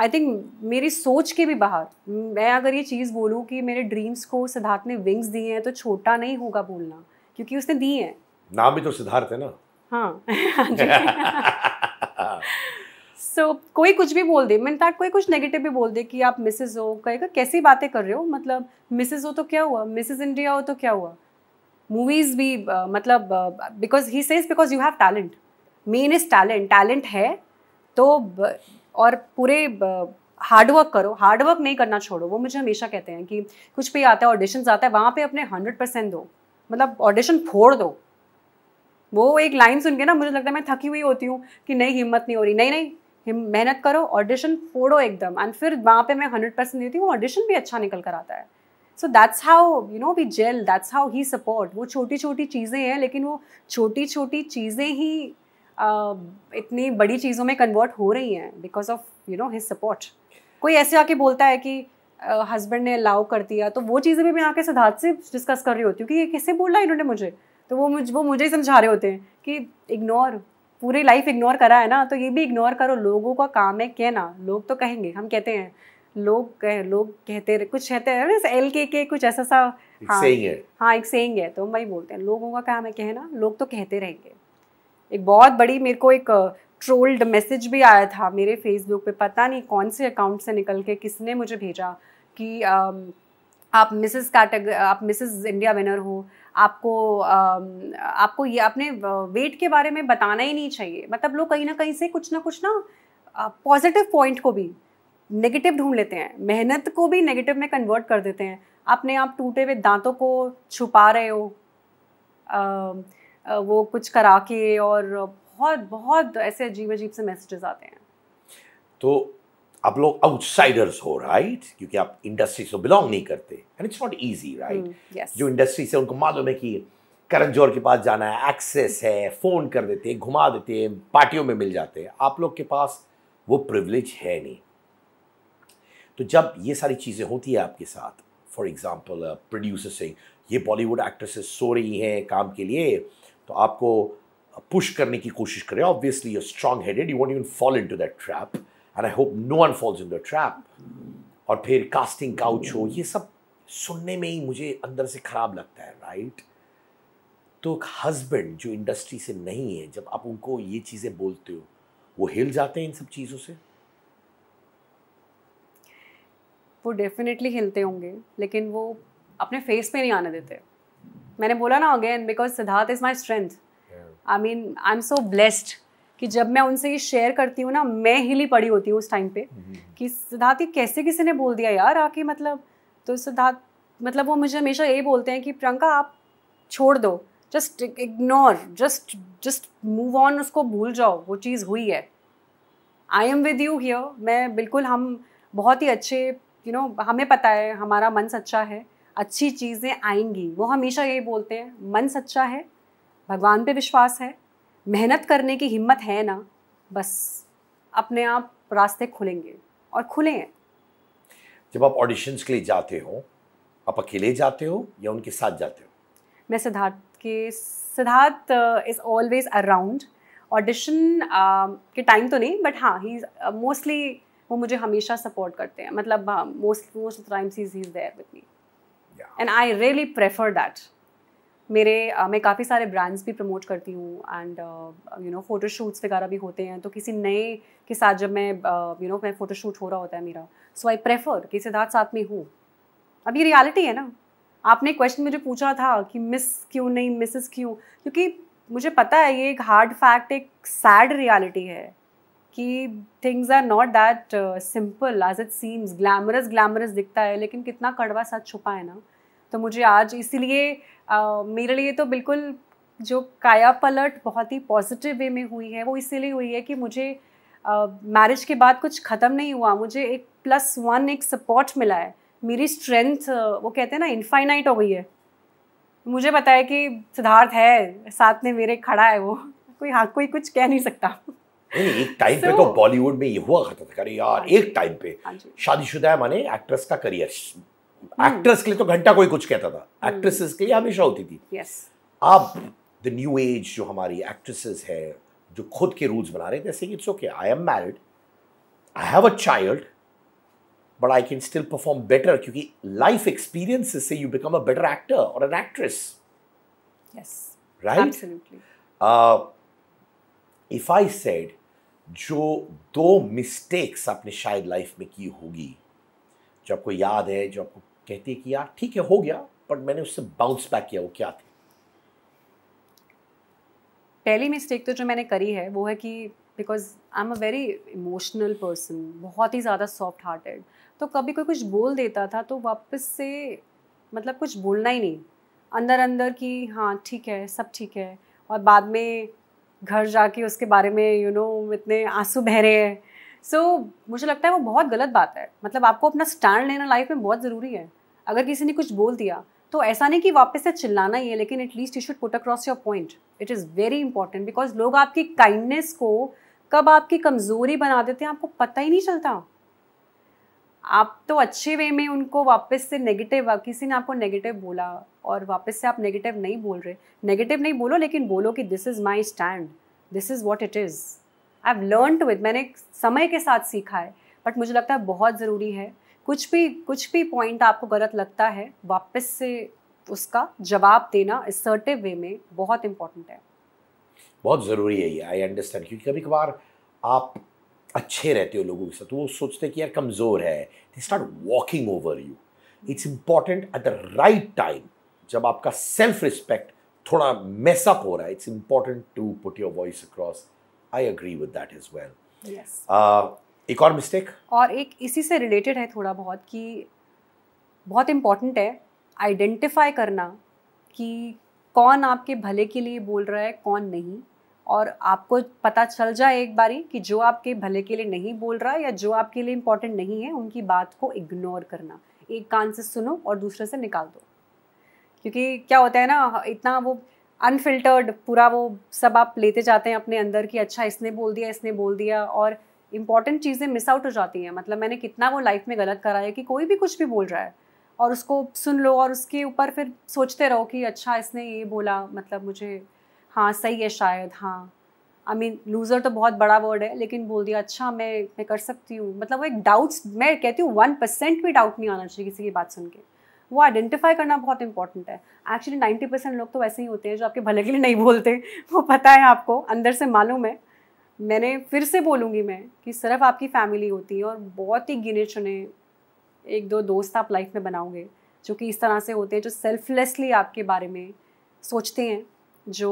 आई थिंक मेरी सोच के भी बाहर मैं अगर ये चीज़ बोलूँ कि मेरे ड्रीम्स को सिद्धार्थ ने विंग्स दिए हैं तो छोटा नहीं होगा बोलना क्योंकि उसने दी हैं नाम भी तो सिद्धार्थ है ना हाँ, [LAUGHS] हाँ [LAUGHS] सो so, कोई कुछ भी बोल दे इनफैक्ट कोई कुछ नेगेटिव भी बोल दे कि आप मिसेज हो कहेगा कैसी बातें कर रहे हो मतलब मिसेज हो तो क्या हुआ मिसेज इंडिया हो तो क्या हुआ मूवीज भी uh, मतलब because he says because you have talent main is talent talent है तो uh, और पूरे uh, हार्डवर्क करो हार्डवर्क नहीं करना छोड़ो वो मुझे हमेशा कहते हैं कि कुछ भी आता है ऑडिशन आता है वहाँ पे अपने हंड्रेड परसेंट दो मतलब ऑडिशन फोड़ दो वो एक लाइन सुन के ना मुझे लगता है मैं थकी हुई होती हूँ कि नहीं हिम्मत नहीं हो रही नहीं नहीं मेहनत करो ऑडिशन फोड़ो एकदम एंड फिर वहाँ पे मैं हंड्रेड परसेंट देती हूँ ऑडिशन भी अच्छा निकल कर आता है so that's how you know we gel that's how he support वो छोटी छोटी चीज़ें हैं लेकिन वो छोटी छोटी चीज़ें ही uh, इतनी बड़ी चीज़ों में कन्वर्ट हो रही हैं because of you know his support कोई ऐसे आके बोलता है कि हस्बैंड uh, ने अलाउ कर दिया तो वो चीज़ें भी मैं आके सिद्धार्थ से डिस्कस कर रही होती हूँ कि ये कैसे बोला इन्होंने मुझे तो वो मुझ वो मुझे ही समझा रहे होते हैं कि इग्नोर पूरी लाइफ इग्नोर करा है ना तो ये भी इग्नोर करो लोगों का काम है कहना लोग तो कहेंगे हम कहते हैं लोग कहे लोग कहते कुछ कहते हैं एल के के कुछ ऐसा सा हाँ है। हाँ एक सेंग है तो हम वही बोलते हैं लोगों का काम है कहना लोग तो कहते रहेंगे एक बहुत बड़ी मेरे को एक ट्रोल्ड मैसेज भी आया था मेरे फेसबुक पे पता नहीं कौन से अकाउंट से निकल के किसने मुझे भेजा कि आप मिसेस काटेगरी आप मिसेस इंडिया विनर हो आपको आपको ये अपने वेट के बारे में बताना ही नहीं चाहिए मतलब लोग कहीं ना कहीं से कुछ ना कुछ ना पॉजिटिव पॉइंट को भी नेगेटिव ढूंढ लेते हैं मेहनत को भी नेगेटिव में कन्वर्ट कर देते हैं अपने आप टूटे हुए दांतों को छुपा रहे हो आ, वो कुछ करा के और बहुत बहुत ऐसे अजीब अजीब से मैसेजेस आते हैं तो आप लोग आउटसाइडर्स हो राइट right? क्योंकि आप इंडस्ट्री से बिलोंग नहीं करते and it's not easy right जो इंडस्ट्री से उनको मालूम है कि करण जौहर के पास जाना है एक्सेस है फ़ोन कर देते हैं घुमा देते हैं पार्टियों में मिल जाते हैं आप लोग के पास वो प्रिवलेज है नहीं तो जब ये सारी चीज़ें होती है आपके साथ फॉर एग्ज़ाम्पल प्रोड्यूसर ये बॉलीवुड एक्ट्रेसेस सो रही हैं काम के लिए तो आपको पुश करने की कोशिश करें obviously you strong headed you want you fall into that trap and I hope no one falls in the trap और फिर कास्टिंग काउच हो ये सब सुनने में ही मुझे अंदर से ख़राब लगता है राइट तो एक हस्बैंड जो इंडस्ट्री से नहीं है जब आप उनको ये चीज़ें बोलते हो वो हिल जाते हैं इन सब चीज़ों से वो डेफिनेटली हिलते होंगे लेकिन वो अपने फेस पे नहीं आने देते मैंने बोला ना again because Siddharth is my strength I mean I am so blessed कि जब मैं उनसे ये शेयर करती हूँ ना मैं हिली पड़ी होती हूँ उस टाइम पे हम्म। कि सिद्धार्थ ये कैसे किसी ने बोल दिया यार आके मतलब तो सिद्धार्थ मतलब वो मुझे हमेशा यही बोलते हैं कि प्रियंका आप छोड़ दो just ignore just just move on उसको भूल जाओ वो चीज़ हुई है I am with you here मैं बिल्कुल हम बहुत ही अच्छे यू you नो know, हमें पता है हमारा मन सच्चा है अच्छी चीज़ें आएंगी वो हमेशा यही बोलते हैं मन सच्चा है भगवान पे विश्वास है मेहनत करने की हिम्मत है ना बस अपने आप रास्ते खुलेंगे और खुले हैं जब आप ऑडिशंस के लिए जाते हो आप अकेले जाते हो या उनके साथ जाते हो मैं सिद्धार्थ के Siddharth is always around audition के टाइम तो नहीं बट हाँ ही मोस्टली uh, वो मुझे हमेशा सपोर्ट करते हैं मतलब most most times is there with me and I really prefer that मेरे uh, मैं काफ़ी सारे ब्रांड्स भी प्रमोट करती हूँ एंड यू नो फ़ोटोशूट्स वगैरह भी होते हैं तो किसी नए के साथ जब मैं यू नो मैं फ़ोटोशूट हो रहा होता है मेरा सो आई प्रेफर कि सिद्धार्थ साथ में हूँ अब ये रियलिटी है ना आपने क्वेश्चन मुझे पूछा था कि मिस क्यों नहीं मिसेस क्यों क्योंकि मुझे पता है ये एक हार्ड फैक्ट एक सैड रियलिटी है कि things are not that simple as it seems glamorous glamorous दिखता है लेकिन कितना कड़वा साथ छुपा है ना तो मुझे आज इसीलिए मेरे लिए तो बिल्कुल जो काया पलट बहुत ही पॉजिटिव वे में हुई है वो इसीलिए हुई है कि मुझे मैरिज के बाद कुछ ख़त्म नहीं हुआ मुझे एक प्लस वन एक सपोर्ट मिला है मेरी स्ट्रेंथ वो कहते हैं ना इनफाइनाइट हो गई है मुझे पता है कि सिद्धार्थ है साथ में मेरे खड़ा है वो कोई हाँ कोई कुछ कह नहीं सकता नहीं एक टाइम so, पे तो बॉलीवुड में ये हुआ करता था यार हाँ एक टाइम पे हाँ शादीशुदा है माने एक्ट्रेस का करियर एक्ट्रेस hmm. के लिए तो घंटा कोई कुछ कहता था एक्ट्रेसेस hmm. के लिए हमेशा होती थी अब द न्यू एज जो हमारी एक्ट्रेसेस है जो खुद के रूल्स बना रहे जैसे it's okay I am married I have a child but I can still perform better क्योंकि लाइफ एक्सपीरियंस से you become a better actor और an actress right if I said जो दो मिस्टेक्स आपने शायद लाइफ में की होगी जो आपको याद है जो आपको कहती है कि यार ठीक है हो गया बट मैंने उससे बाउंस बैक किया वो क्या थी पहली मिस्टेक तो जो मैंने करी है वो है कि because I am a very emotional person बहुत ही ज़्यादा सॉफ्ट हार्टेड तो कभी कोई कुछ बोल देता था तो वापस से मतलब कुछ बोलना ही नहीं अंदर अंदर कि हाँ ठीक है सब ठीक है और बाद में घर जाके उसके बारे में यू you नो know, इतने आंसू बह रहे हैं सो so, मुझे लगता है वो बहुत गलत बात है मतलब आपको अपना स्टैंड लेना लाइफ में बहुत ज़रूरी है अगर किसी ने कुछ बोल दिया तो ऐसा नहीं कि वापस से चिल्लाना ही है लेकिन at least you should put across your point it is very important because लोग आपकी काइंडनेस को कब आपकी कमज़ोरी बना देते हैं आपको पता ही नहीं चलता आप तो अच्छे वे में उनको वापस से नेगेटिव किसी ने आपको नेगेटिव बोला और वापस से आप नेगेटिव नहीं बोल रहे नेगेटिव नहीं बोलो लेकिन बोलो कि this is my stand this is what it is I have learn to it मैंने समय के साथ सीखा है बट मुझे लगता है बहुत ज़रूरी है कुछ भी कुछ भी पॉइंट आपको गलत लगता है वापस से उसका जवाब देना असर्टिव वे में बहुत इंपॉर्टेंट है बहुत ज़रूरी है ये आई अंडरस्टैंड क्योंकि कभी कभार आप अच्छे रहते हो लोगों के साथ वो सोचते हैं कि यार कमज़ोर है they start walking over you it's important at the right time जब आपका सेल्फ रिस्पेक्ट थोड़ा मेसअप हो रहा है it's important to put your voice across I agree with that is well एक और मिस्टेक और एक इसी से रिलेटेड है थोड़ा बहुत कि बहुत इम्पॉर्टेंट है आइडेंटिफाई करना कि कौन आपके भले के लिए बोल रहा है कौन नहीं और आपको पता चल जाए एक बारी कि जो आपके भले के लिए नहीं बोल रहा या जो आपके लिए इम्पोर्टेंट नहीं है उनकी बात को इग्नोर करना एक कान से सुनो और दूसरे से निकाल दो क्योंकि क्या होता है ना इतना वो अनफिल्टर्ड पूरा वो सब आप लेते जाते हैं अपने अंदर कि अच्छा इसने बोल दिया इसने बोल दिया और इम्पॉर्टेंट चीज़ें मिस आउट हो जाती हैं मतलब मैंने कितना वो लाइफ में गलत करा है कि कोई भी कुछ भी बोल रहा है और उसको सुन लो और उसके ऊपर फिर सोचते रहो कि अच्छा इसने ये बोला मतलब मुझे हाँ सही है शायद हाँ आई मीन लूज़र तो बहुत बड़ा वर्ड है लेकिन बोल दिया अच्छा मैं मैं कर सकती हूँ मतलब वो एक डाउट्स मैं कहती हूँ वन परसेंट भी डाउट नहीं आना चाहिए किसी की बात सुन के वो आइडेंटिफाई करना बहुत इंपॉर्टेंट है एक्चुअली नाइन्टी परसेंट लोग तो वैसे ही होते हैं जो आपके भले के लिए नहीं बोलते वो पता है आपको अंदर से मालूम है मैंने फिर से बोलूँगी मैं कि सिर्फ आपकी फैमिली होती है और बहुत ही गिने चुने एक दो दोस्त आप लाइफ में बनाओगे जो कि इस तरह से होते हैं जो सेल्फलेसली आपके बारे में सोचते हैं जो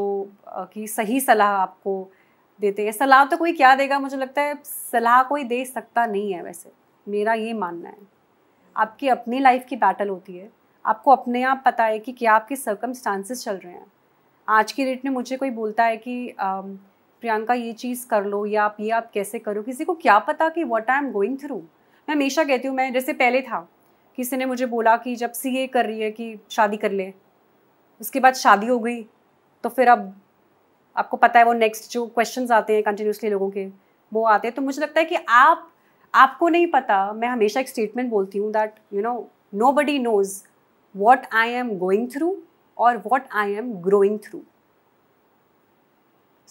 कि सही सलाह आपको देते हैं सलाह तो कोई क्या देगा मुझे लगता है सलाह कोई दे सकता नहीं है वैसे मेरा ये मानना है आपकी अपनी लाइफ की बैटल होती है आपको अपने आप पता है कि क्या आपके सर्कमस्टांसेस चल रहे हैं आज की डेट में मुझे कोई बोलता है कि प्रियंका ये चीज़ कर लो या आप ये आप कैसे करो किसी को क्या पता कि what I am going through मैं हमेशा कहती हूँ मैं जैसे पहले था किसी ने मुझे बोला कि जब सी कर रही है कि शादी कर ले उसके बाद शादी हो गई तो फिर अब आपको पता है वो नेक्स्ट जो क्वेश्चंस आते हैं कंटिन्यूसली लोगों के वो आते हैं तो मुझे लगता है कि आप आपको नहीं पता मैं हमेशा एक स्टेटमेंट बोलती हूँ that you know nobody knows what I am going through और what I am growing through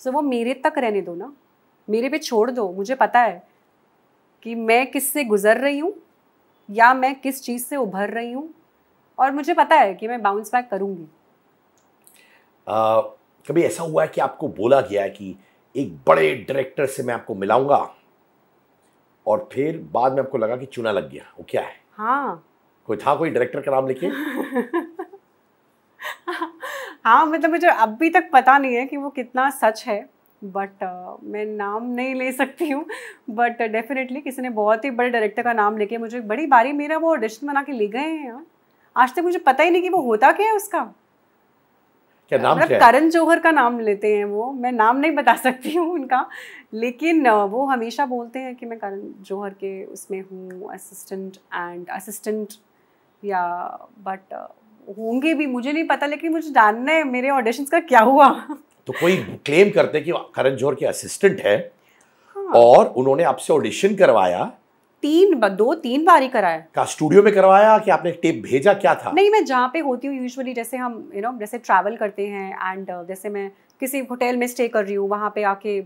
so वो मेरे तक रहने दो ना मेरे पे छोड़ दो मुझे पता है कि मैं किस से गुज़र रही हूँ या मैं किस चीज़ से उभर रही हूँ और मुझे पता है कि मैं बाउंस बैक करूँगी कभी ऐसा हुआ है कि आपको बोला गया है कि एक बड़े डायरेक्टर से मैं आपको मिलाऊंगा और फिर बाद में आपको लगा कि चुना लग गया वो क्या है हाँ कोई था कोई डायरेक्टर का नाम लिखे [LAUGHS] हाँ मतलब मुझे अभी तक पता नहीं है कि वो कितना सच है बट uh, मैं नाम नहीं ले सकती हूँ बट डेफिनेटली किसी ने बहुत ही बड़े डायरेक्टर का नाम लेके मुझे बड़ी बारी मेरा वो ऑडिशन बना के ले गए हैं यार आज तक मुझे पता ही नहीं कि वो होता क्या है उसका क्या नाम मतलब करण जौहर का नाम लेते हैं वो मैं नाम नहीं बता सकती हूँ उनका लेकिन वो हमेशा बोलते हैं कि मैं करण जौहर के उसमें हूँ असिस्टेंट एंड असिस्टेंट या बट होंगे भी मुझे नहीं पता लेकिन मुझे जानना है मेरे ऑडिशंस का क्या हुआ तो कोई क्लेम करते कि करण जौहर के असिस्टेंट है हाँ। और उन्होंने आपसे ऑडिशन करवाया तीन दो तीन बार ही कराया का स्टूडियो में करवाया कि आपने टेप भेजा क्या था नहीं मैं जहाँ पे होती हूँ यूजुअली जैसे हम यू you नो know, जैसे ट्रैवल करते हैं एंड जैसे मैं किसी होटल में स्टे कर रही हूँ वहाँ पे आके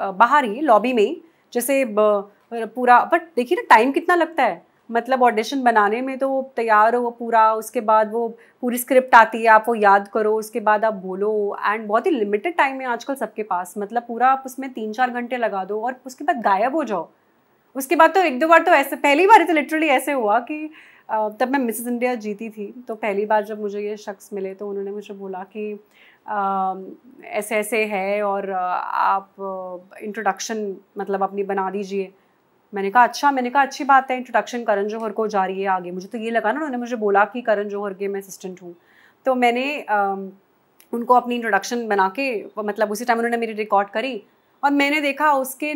बाहर ही लॉबी में ही जैसे पूरा बट देखिए ना टाइम कितना लगता है मतलब ऑडिशन बनाने में तो तैयार हो पूरा उसके बाद वो पूरी स्क्रिप्ट आती है आप वो याद करो उसके बाद आप बोलो एंड बहुत ही लिमिटेड टाइम है आजकल सबके पास मतलब पूरा आप उसमें तीन चार घंटे लगा दो और उसके बाद गायब हो जाओ उसके बाद तो एक दो बार तो ऐसे पहली बार तो लिटरली ऐसे हुआ कि तब मैं मिसेस इंडिया जीती थी तो पहली बार जब मुझे ये शख्स मिले तो उन्होंने मुझे बोला कि ऐसे ऐसे है और आप इंट्रोडक्शन मतलब अपनी बना दीजिए मैंने कहा अच्छा मैंने कहा अच्छी बात है इंट्रोडक्शन करण जौहर को जा रही है आगे मुझे तो ये लगा ना उन्होंने मुझे बोला कि करण जौहर के मैं असिस्टेंट हूँ तो मैंने आ, उनको अपनी इंट्रोडक्शन बना के मतलब उसी टाइम उन्होंने मेरी रिकॉर्ड करी और मैंने देखा उसके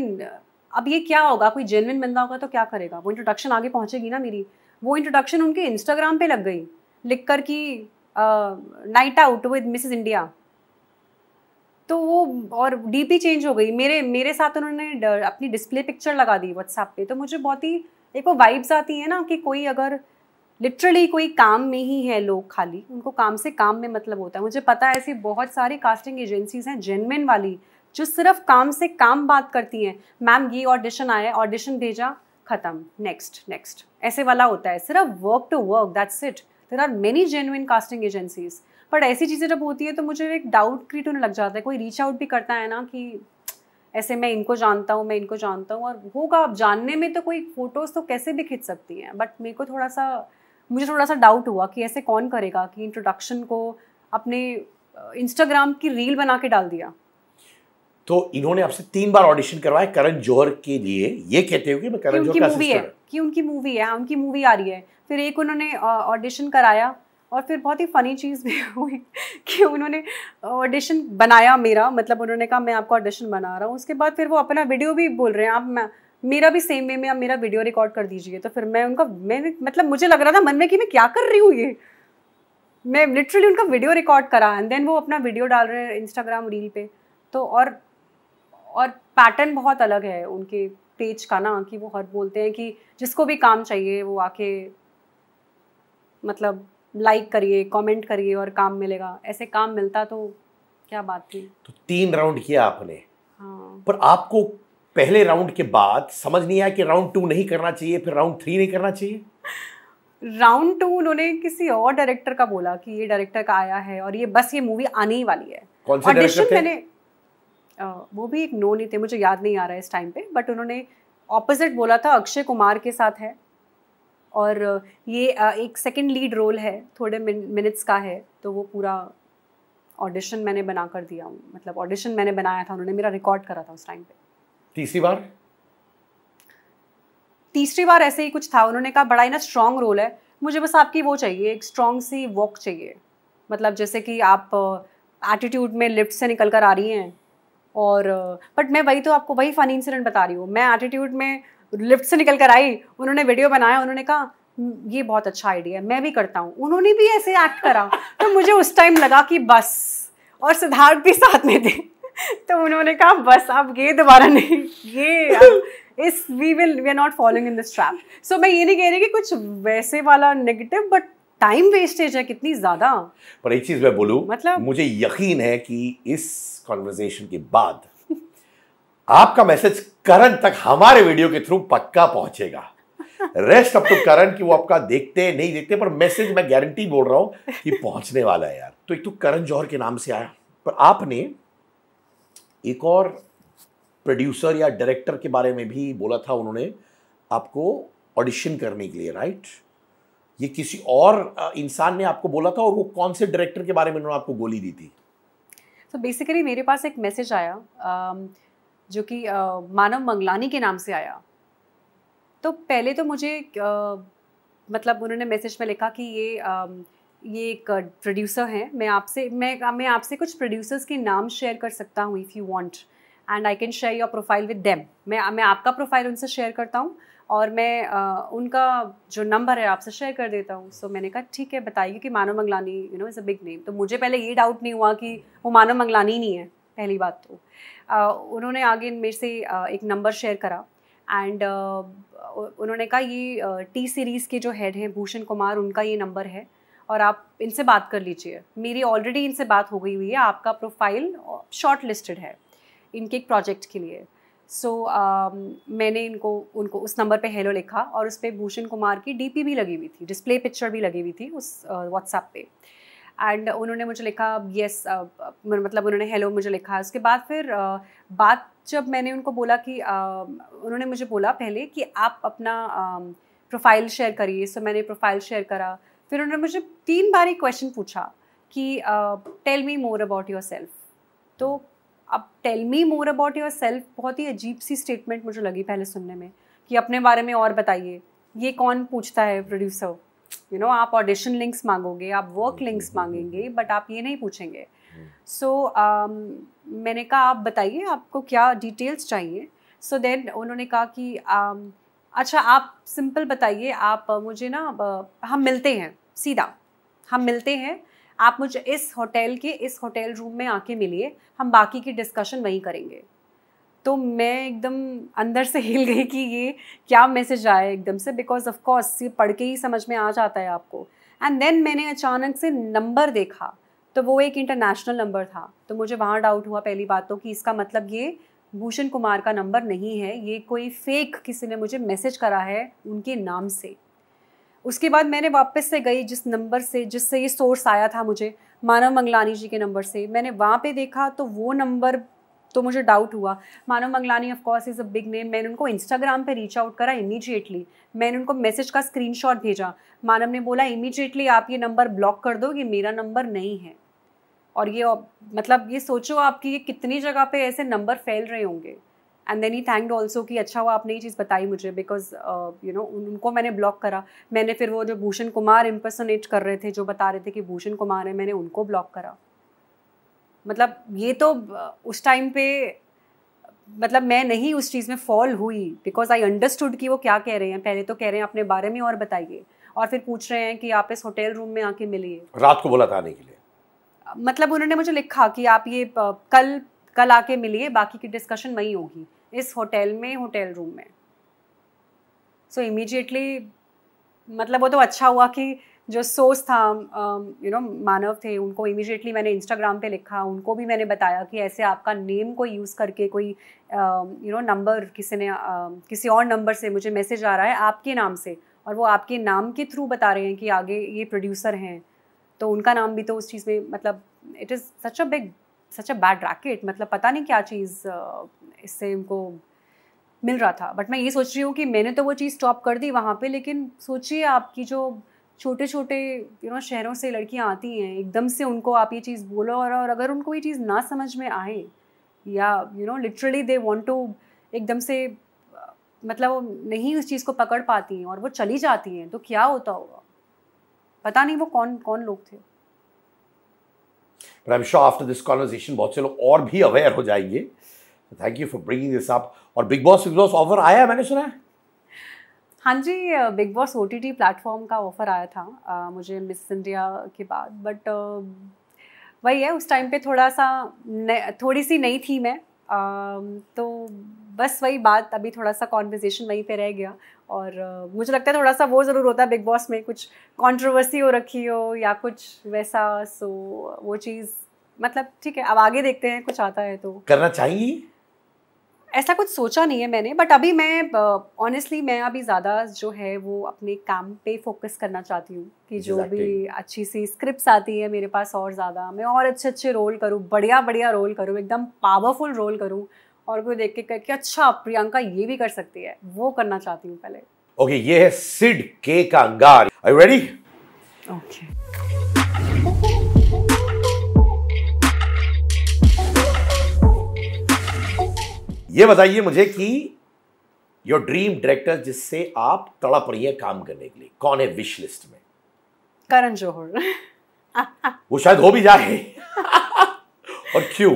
अब ये क्या होगा कोई जेनविन बंदा होगा तो क्या करेगा वो इंट्रोडक्शन आगे पहुँचेगी ना मेरी वो इंट्रोडक्शन उनके इंस्टाग्राम पर लग गई लिख कर कि night out with Mrs India तो वो और डीपी चेंज हो गई मेरे मेरे साथ उन्होंने अपनी डिस्प्ले पिक्चर लगा दी व्हाट्सएप पे तो मुझे बहुत ही एक वो वाइब्स आती है ना कि कोई अगर लिटरली कोई काम में ही है लोग खाली उनको काम से काम में मतलब होता है मुझे पता है ऐसी बहुत सारी कास्टिंग एजेंसीज हैं जेनविन वाली जो सिर्फ काम से काम बात करती हैं मैम ये ऑडिशन आया ऑडिशन भेजा ख़त्म नेक्स्ट नेक्स्ट ऐसे वाला होता है सिर्फ work to work that's it there are many genuine casting agencies but ऐसी चीज़ें जब होती है तो मुझे एक डाउट क्रिएट होने लग जाता है कोई रीच आउट भी करता है ना कि ऐसे मैं इनको जानता हूँ मैं इनको जानता हूँ और होगा अब जानने में तो कोई फ़ोटोज़ तो कैसे भी खींच सकती हैं बट मेरे को थोड़ा सा मुझे थोड़ा सा डाउट हुआ कि ऐसे कौन करेगा कि इंट्रोडक्शन को अपने इंस्टाग्राम की रील बना के डाल दिया तो इन्होंने आपसे तीन बार ऑडिशन करवाया करण जौहर के लिए ये कहते हुए कि मैं करण जौहर का सिस्टर कि उनकी मूवी है उनकी मूवी आ रही है फिर एक उन्होंने ऑडिशन कराया और फिर बहुत ही फ़नी चीज़ भी [LAUGHS] हुई कि उन्होंने ऑडिशन बनाया मेरा मतलब उन्होंने कहा मैं आपका ऑडिशन बना रहा हूँ उसके बाद फिर वो अपना वीडियो भी बोल रहे हैं आप मेरा भी सेम वे में आप मेरा वीडियो रिकॉर्ड कर दीजिए तो फिर मैं उनका मैंने मतलब मुझे लग रहा था मन में कि मैं क्या कर रही हूँ ये मैं लिटरली उनका वीडियो रिकॉर्ड करा एंड देन वो अपना वीडियो डाल रहे हैं इंस्टाग्राम रील पे तो और और पैटर्न बहुत अलग है उनके पेज का ना कि वो हर बोलते हैं कि जिसको भी काम चाहिए वो आके मतलब लाइक करिए कमेंट करिए और काम मिलेगा ऐसे काम मिलता तो क्या बात थी तो तीन राउंड किया आपने हाँ पर आपको पहले राउंड के बाद समझ नहीं आया कि राउंड टू नहीं करना चाहिए फिर राउंड थ्री नहीं करना चाहिए राउंड टू उन्होंने किसी और डायरेक्टर का बोला कि ये डायरेक्टर का आया है और ये बस ये मूवी आने ही वाली है कौन से डायरेक्टर मैंने वो भी एक नो नहीं थे मुझे याद नहीं आ रहा है इस टाइम पे बट उन्होंने ऑपोजिट बोला था अक्षय कुमार के साथ है और ये एक सेकंड लीड रोल है थोड़े मिनट्स का है तो वो पूरा ऑडिशन मैंने बना कर दिया हूँ मतलब ऑडिशन मैंने बनाया था उन्होंने मेरा रिकॉर्ड करा था उस टाइम पे तीसरी बार तीसरी बार ऐसे ही कुछ था उन्होंने कहा बड़ा ही ना स्ट्रॉन्ग रोल है मुझे बस आपकी वो चाहिए एक स्ट्रॉन्ग सी वॉक चाहिए मतलब जैसे कि आप एटीट्यूड में लिफ्ट से निकल कर आ रही हैं और बट मैं वही तो आपको वही फ़नी इंसिडेंट बता रही हूँ मैं एटीट्यूड में लिफ्ट से निकल कर आई उन्होंने वीडियो बनाया उन्होंने कहा हम्म, ये बहुत अच्छा आइडिया है मैं भी करता हूँ उन्होंने भी ऐसे एक्ट करा तो मुझे उस टाइम लगा कि बस और सिद्धार्थ भी साथ में थे [LAUGHS] तो उन्होंने कहा बस आप ये दोबारा नहीं ये इस we will we are not following in this trap so मैं ये नहीं कह रही कि कुछ वैसे वाला नेगेटिव बट टाइम वेस्टेज है कितनी ज्यादा पर एक चीज मैं बोलू मतलब मुझे यकीन है कि इस कॉन्वर्जेशन के बाद आपका मैसेज करण तक हमारे वीडियो के थ्रू पक्का पहुंचेगा रेस्ट अब तो करण कि वो आपका देखते हैं नहीं देखते पर मैसेज मैं गारंटी बोल रहा हूं कि पहुंचने वाला है यार तो एक तो करण जौहर के नाम से आया पर आपने एक और प्रोड्यूसर या डायरेक्टर के बारे में भी बोला था उन्होंने आपको ऑडिशन करने के लिए राइट right? ये किसी और इंसान ने आपको बोला था और वो कौन से डायरेक्टर के बारे में उन्होंने आपको गोली दी थी तो so बेसिकली मेरे पास एक मैसेज आया जो कि मानव मंगलानी के नाम से आया तो पहले तो मुझे मतलब उन्होंने मैसेज में लिखा कि ये ये एक प्रोड्यूसर हैं मैं आपसे मैं मैं आपसे कुछ प्रोड्यूसर्स के नाम शेयर कर सकता हूँ if you want and I can share your profile with them मैं मैं आपका प्रोफाइल उनसे शेयर करता हूँ और मैं आ, उनका जो नंबर है आपसे शेयर कर देता हूँ सो so, मैंने कहा ठीक है बताइए कि Manav Mangalani you know is a big name तो मुझे पहले ये डाउट नहीं हुआ कि वो मानव मंगलानी नहीं है पहली बात तो आ, उन्होंने आगे मेरे से आ, एक नंबर शेयर करा एंड उन्होंने कहा ये टी सीरीज़ के जो हेड हैं भूषण कुमार उनका ये नंबर है और आप इनसे बात कर लीजिए मेरी ऑलरेडी इनसे बात हो गई हुई है आपका प्रोफाइल शॉर्ट लिस्टेड है इनके एक प्रोजेक्ट के लिए सो so, uh, मैंने इनको उनको उस नंबर पे हेलो लिखा और उस पर भूषण कुमार की डीपी भी लगी हुई थी डिस्प्ले पिक्चर भी लगी हुई थी उस व्हाट्सएप uh, पे एंड उन्होंने मुझे लिखा यस yes, uh, uh, मतलब उन्होंने हेलो मुझे लिखा उसके बाद फिर uh, बात जब मैंने उनको बोला कि uh, उन्होंने मुझे बोला पहले कि आप अपना प्रोफाइल um, शेयर करिए सो मैंने प्रोफाइल शेयर करा फिर उन्होंने मुझे तीन बार एक क्वेश्चन पूछा कि tell me more about yourself तो अब tell me more about yourself बहुत ही अजीब सी स्टेटमेंट मुझे लगी पहले सुनने में कि अपने बारे में और बताइए ये कौन पूछता है producer you you know know, आप ऑडिशन लिंक्स मांगोगे आप वर्क हम्म, लिंक्स हम्म, हम्म, मांगेंगे बट आप ये नहीं पूछेंगे सो so, um, मैंने कहा आप बताइए आपको क्या डिटेल्स चाहिए सो so देन उन्होंने कहा कि um, अच्छा आप सिंपल बताइए आप मुझे ना हम मिलते हैं सीधा हम मिलते हैं आप मुझे इस होटल के इस होटल रूम में आके मिलिए हम बाकी की डिस्कशन वहीं करेंगे तो मैं एकदम अंदर से हिल गई कि ये क्या मैसेज आया एकदम से बिकॉज ऑफ कोर्स ये पढ़ के ही समझ में आ जाता है आपको एंड देन मैंने अचानक से नंबर देखा तो वो एक इंटरनेशनल नंबर था तो मुझे वहाँ डाउट हुआ पहली बात तो कि इसका मतलब ये भूषण कुमार का नंबर नहीं है ये कोई फेक किसी ने मुझे मैसेज करा है उनके नाम से उसके बाद मैंने वापस से गई जिस नंबर से जिससे ये सोर्स आया था मुझे मानव मंगलानी जी के नंबर से मैंने वहाँ पे देखा तो वो नंबर तो मुझे डाउट हुआ Manav Mangalani of course is a big name मैंने उनको इंस्टाग्राम पे रीच आउट करा इमीडिएटली मैंने उनको मैसेज का स्क्रीनशॉट भेजा मानव ने बोला इमीडिएटली आप ये नंबर ब्लॉक कर दो ये मेरा नंबर नहीं है और ये मतलब ये सोचो आपकी ये कितनी जगह पे ऐसे नंबर फैल रहे होंगे एंड देन ही थैंक ऑल्सो कि अच्छा हुआ आपने ये चीज़ बताई मुझे बिकॉज यू नो उनको मैंने ब्लॉक करा मैंने फिर वो जो भूषण कुमार इम्पर्सोनेट कर रहे थे जो बता रहे थे कि भूषण कुमार है मैंने उनको ब्लॉक करा मतलब ये तो uh, उस टाइम पे मतलब मैं नहीं उस चीज़ में फॉल हुई बिकॉज आई अंडरस्टूड कि वो क्या कह रहे हैं पहले तो कह रहे हैं अपने बारे में और बताइए और फिर पूछ रहे हैं कि आप इस होटल रूम में आके मिलिए रात को बोला था आने के लिए मतलब उन्होंने मुझे लिखा कि आप ये uh, कल कल आके मिलिए बाकी की डिस्कशन वहीं होगी इस होटल में होटल रूम में सो so, इमीजिएटली मतलब वो तो अच्छा हुआ कि जो सोस था यू um, नो मानव थे उनको इमीजिएटली मैंने इंस्टाग्राम पे लिखा उनको भी मैंने बताया कि ऐसे आपका नेम को यूज़ करके कोई यू नो नंबर किसी ने uh, किसी और नंबर से मुझे मैसेज आ रहा है आपके नाम से और वो आपके नाम के थ्रू बता रहे हैं कि आगे ये प्रोड्यूसर हैं तो उनका नाम भी तो उस चीज़ में मतलब it is such a big such a bad racket मतलब पता नहीं क्या चीज़ इससे इनको मिल रहा था बट मैं ये सोच रही हूँ कि मैंने तो वो चीज़ स्टॉप कर दी वहाँ पे लेकिन सोचिए आपकी जो छोटे छोटे यू नो शहरों से लड़कियाँ आती हैं एकदम से उनको आप ये चीज़ बोलो और, और अगर उनको ये चीज़ ना समझ में आए या you know literally they want to एकदम से मतलब वो नहीं उस चीज़ को पकड़ पाती हैं और वो चली जाती हैं तो क्या होता होगा पता नहीं वो कौन कौन लोग थे but I am sure after this conversation बहुत से लोग और भी अवेयर हो जाएंगे thank you for bringing this up और Bigg Boss Bigg Boss offer आया मैंने सुना है हाँ जी Bigg Boss O T platform का ऑफ़र आया था आ, मुझे मिस इंडिया के बाद बट वही है उस टाइम पे थोड़ा सा थोड़ी सी नई थी मैं आ, तो बस वही बात अभी थोड़ा सा कॉन्वर्जेसन वहीं पे रह गया और मुझे लगता है थोड़ा सा वो ज़रूर होता है बिग बॉस में कुछ कंट्रोवर्सी हो रखी हो या कुछ वैसा सो वो चीज़ मतलब ठीक है अब आगे देखते हैं कुछ आता है तो करना चाहिए ऐसा कुछ सोचा नहीं है मैंने बट अभी मैं ऑनेस्टली मैं अभी ज़्यादा जो है वो अपने काम पे फोकस करना चाहती हूँ कि जो exactly. भी अच्छी सी स्क्रिप्ट्स आती है मेरे पास और ज़्यादा मैं और अच्छे अच्छे रोल करूँ बढ़िया बढ़िया रोल करूँ एकदम पावरफुल रोल करूँ और वो देख के करके अच्छा प्रियंका ये भी कर सकती है वो करना चाहती हूँ पहले ओके ये है सिड के का गार आर यू रेडी ओके ये बताइए मुझे कि योर ड्रीम डायरेक्टर जिससे आप तड़प रही है काम करने के लिए कौन है विश लिस्ट में करण जोहर [LAUGHS] वो शायद हो भी जाए [LAUGHS] और क्यों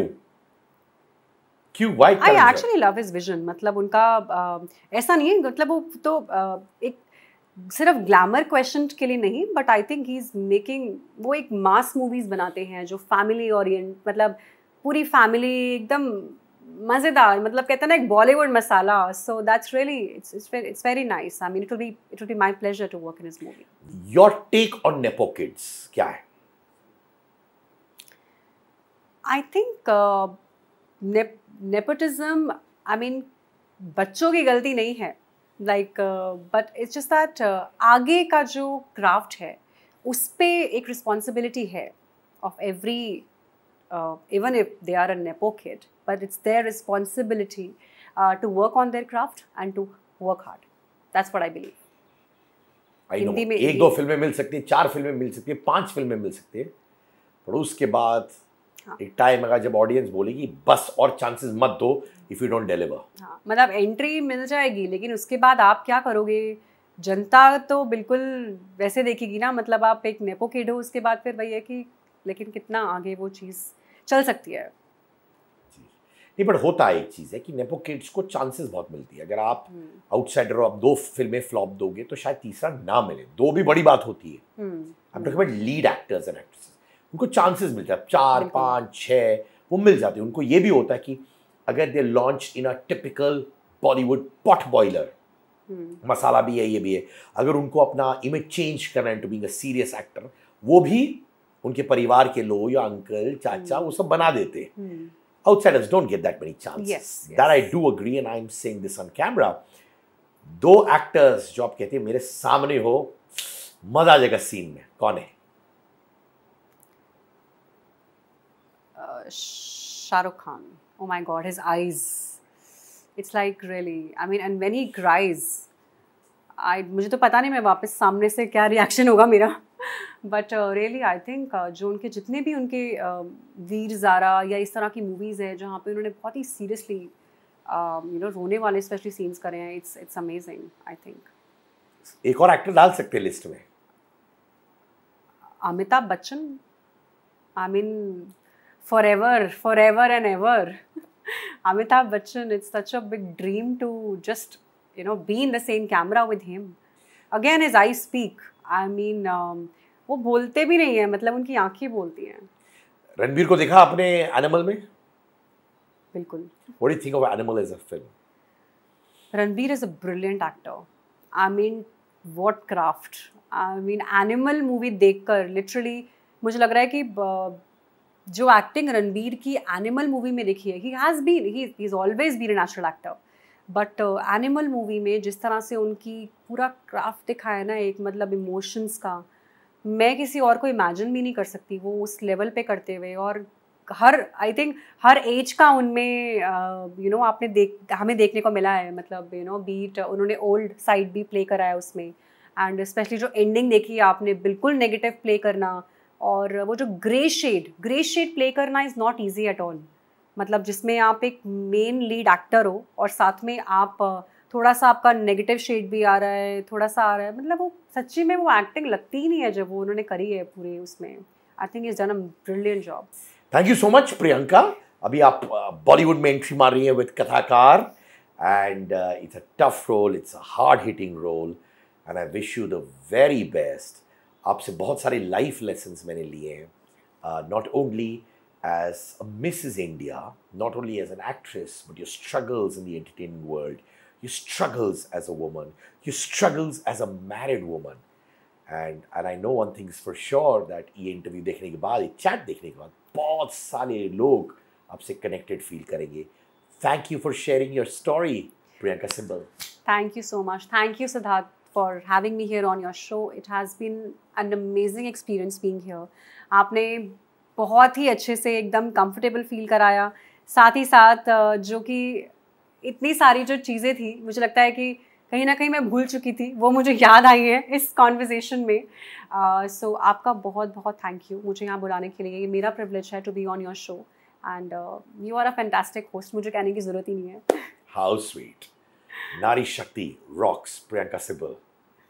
क्यों why I actually love his vision मतलब उनका आ, ऐसा नहीं है मतलब वो तो आ, एक सिर्फ ग्लैमर क्वेश्चन के लिए नहीं but I think he is making वो एक मास मूवीज़ बनाते हैं जो फैमिली ओरिएंट मतलब पूरी फैमिली एकदम मज़ेदार मतलब कहते हैं ना एक Bollywood masala so that's really it's it's very nice I mean it will be it will be my pleasure to work in this movie your take on nepo kids क्या है I think nepotism I mean बच्चों की गलती नहीं है like but it's just that आगे का जो क्राफ्ट है उस पर एक रिस्पॉन्सिबिलिटी है of every even if they are a nepo kid but it's their responsibility to work on their craft and to work hard that's what I believe Hindi में एक दो फिल्में मिल सकती है चार फिल्में मिल सकती है पांच फिल्में मिल सकती है पर उसके बाद हाँ। एक टाइम अगर जब ऑडियंस बोलेगी बस और चांसेस मत दो इफ यू डोंट डिलीवर मतलब एंट्री मिल जाएगी लेकिन उसके बाद आप क्या करोगे जनता तो बिल्कुल वैसे देखेगी ना मतलब आप एक नेपो किड हो उसके बाद फिर भैया कि लेकिन कितना आगे वो चीज़ चल सकती है नहीं बट होता है एक चीज़ है कि नेपो किड्स को चांसेस बहुत मिलती है अगर आप आउटसाइडर हम्म। हो आप दो फिल्में फ्लॉप दोगे तो शायद तीसरा ना मिले दो भी बड़ी बात होती है आप talking lead actors and actresses उनको चांसेस मिल जाते चार पाँच छः वो मिल जाते उनको ये भी होता है कि अगर they launch in a typical Bollywood pot boiler masala भी है ये भी है अगर उनको अपना इमेज चेंज करना है to being a serious actor वो भी उनके परिवार के लोग या अंकल चाचा हम्म। वो सब बना देते हैं हम्म। दो एक्टर्स जो आप कहते हैं मेरे सामने हो मजा आ जाएगा सीन में कौन है Shahrukh Khan. Oh my God, his eyes. It's like really, I mean, and when he cries, I मुझे तो पता नहीं मैं वापस सामने से क्या रिएक्शन होगा मेरा बट रियली आई थिंक जो उनके जितने भी उनके uh, वीर जारा या इस तरह की मूवीज़ हैं जहाँ पे उन्होंने बहुत ही सीरियसली यू नो रोने वाले स्पेशली सीन्स करे हैं it's it's amazing I think एक और एक्टर डाल सकते हैं लिस्ट में Amitabh Bachchan I I mean mean, ever for ever and ever Amitabh Bachchan it's such a big dream to just you know be in the same camera with him again is I speak I mean वो बोलते भी नहीं है मतलब उनकी आंखें बोलती हैं रणबीर को देखा आपने एनिमल में बिल्कुल what do think of Animal as a film Ranbir is a brilliant actor I mean what craft I mean Animal movie देखकर लिटरली मुझे लग रहा है कि uh, जो एक्टिंग रणबीर की एनिमल मूवी में देखी है he has been he is always been natural actor but Animal movie में जिस तरह से उनकी पूरा क्राफ्ट दिखाया ना एक मतलब इमोशंस का मैं किसी और को इमेजिन भी नहीं कर सकती वो उस लेवल पे करते हुए और हर आई थिंक हर एज का उनमें यू uh, नो आपने देख हमें देखने को मिला है मतलब यू नो बीट उन्होंने ओल्ड साइड भी प्ले कराया उसमें एंड स्पेशली जो एंडिंग देखी है आपने बिल्कुल नेगेटिव प्ले करना और वो जो grey shade grey shade play करना is not easy at all मतलब जिसमें आप एक मेन लीड एक्टर हो और साथ में आप थोड़ा सा आपका नेगेटिव शेड भी आ रहा है थोड़ा सा आ रहा है मतलब वो सच्ची में वो एक्टिंग लगती ही नहीं है जब वो उन्होंने करी है पूरे उसमें I think is done a brilliant job thank you so much Priyanka अभी आप बॉलीवुड में एंट्री मार रही हैं with Kathakaar and it's a tough role it's a hard hitting role and I wish you the very best आपसे बहुत सारे लाइफ लेसन मैंने लिए हैं not only as a Mrs India not only as an actress but you struggles in the entertainment world you struggles as a woman, you struggles as a married woman. And and I know one things for sure that ये interview देखने के बाद ये chat देखने के बाद बहुत सारे लोग आपसे कनेक्टेड फील करेंगे thank you for sharing your story Priyanka सिंबल thank you so much thank you Siddharth for having me here on your show it has been an amazing experience being here आपने बहुत ही अच्छे से एकदम कम्फर्टेबल फील कराया साथ ही साथ जो कि इतनी सारी जो चीज़ें थी मुझे लगता है कि कहीं ना कहीं मैं भूल चुकी थी वो मुझे याद आई है इस कॉन्वर्जेसन में सो uh, so, आपका बहुत बहुत थैंक यू मुझे यहाँ बुलाने के लिए ये मेरा प्रिवलेज है to be on your show and you are a fantastic host मुझे कहने की ज़रूरत ही नहीं है हाउ स्वीट नारी शक्ति रॉक्स प्रियंका सिब्बल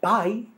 Bye.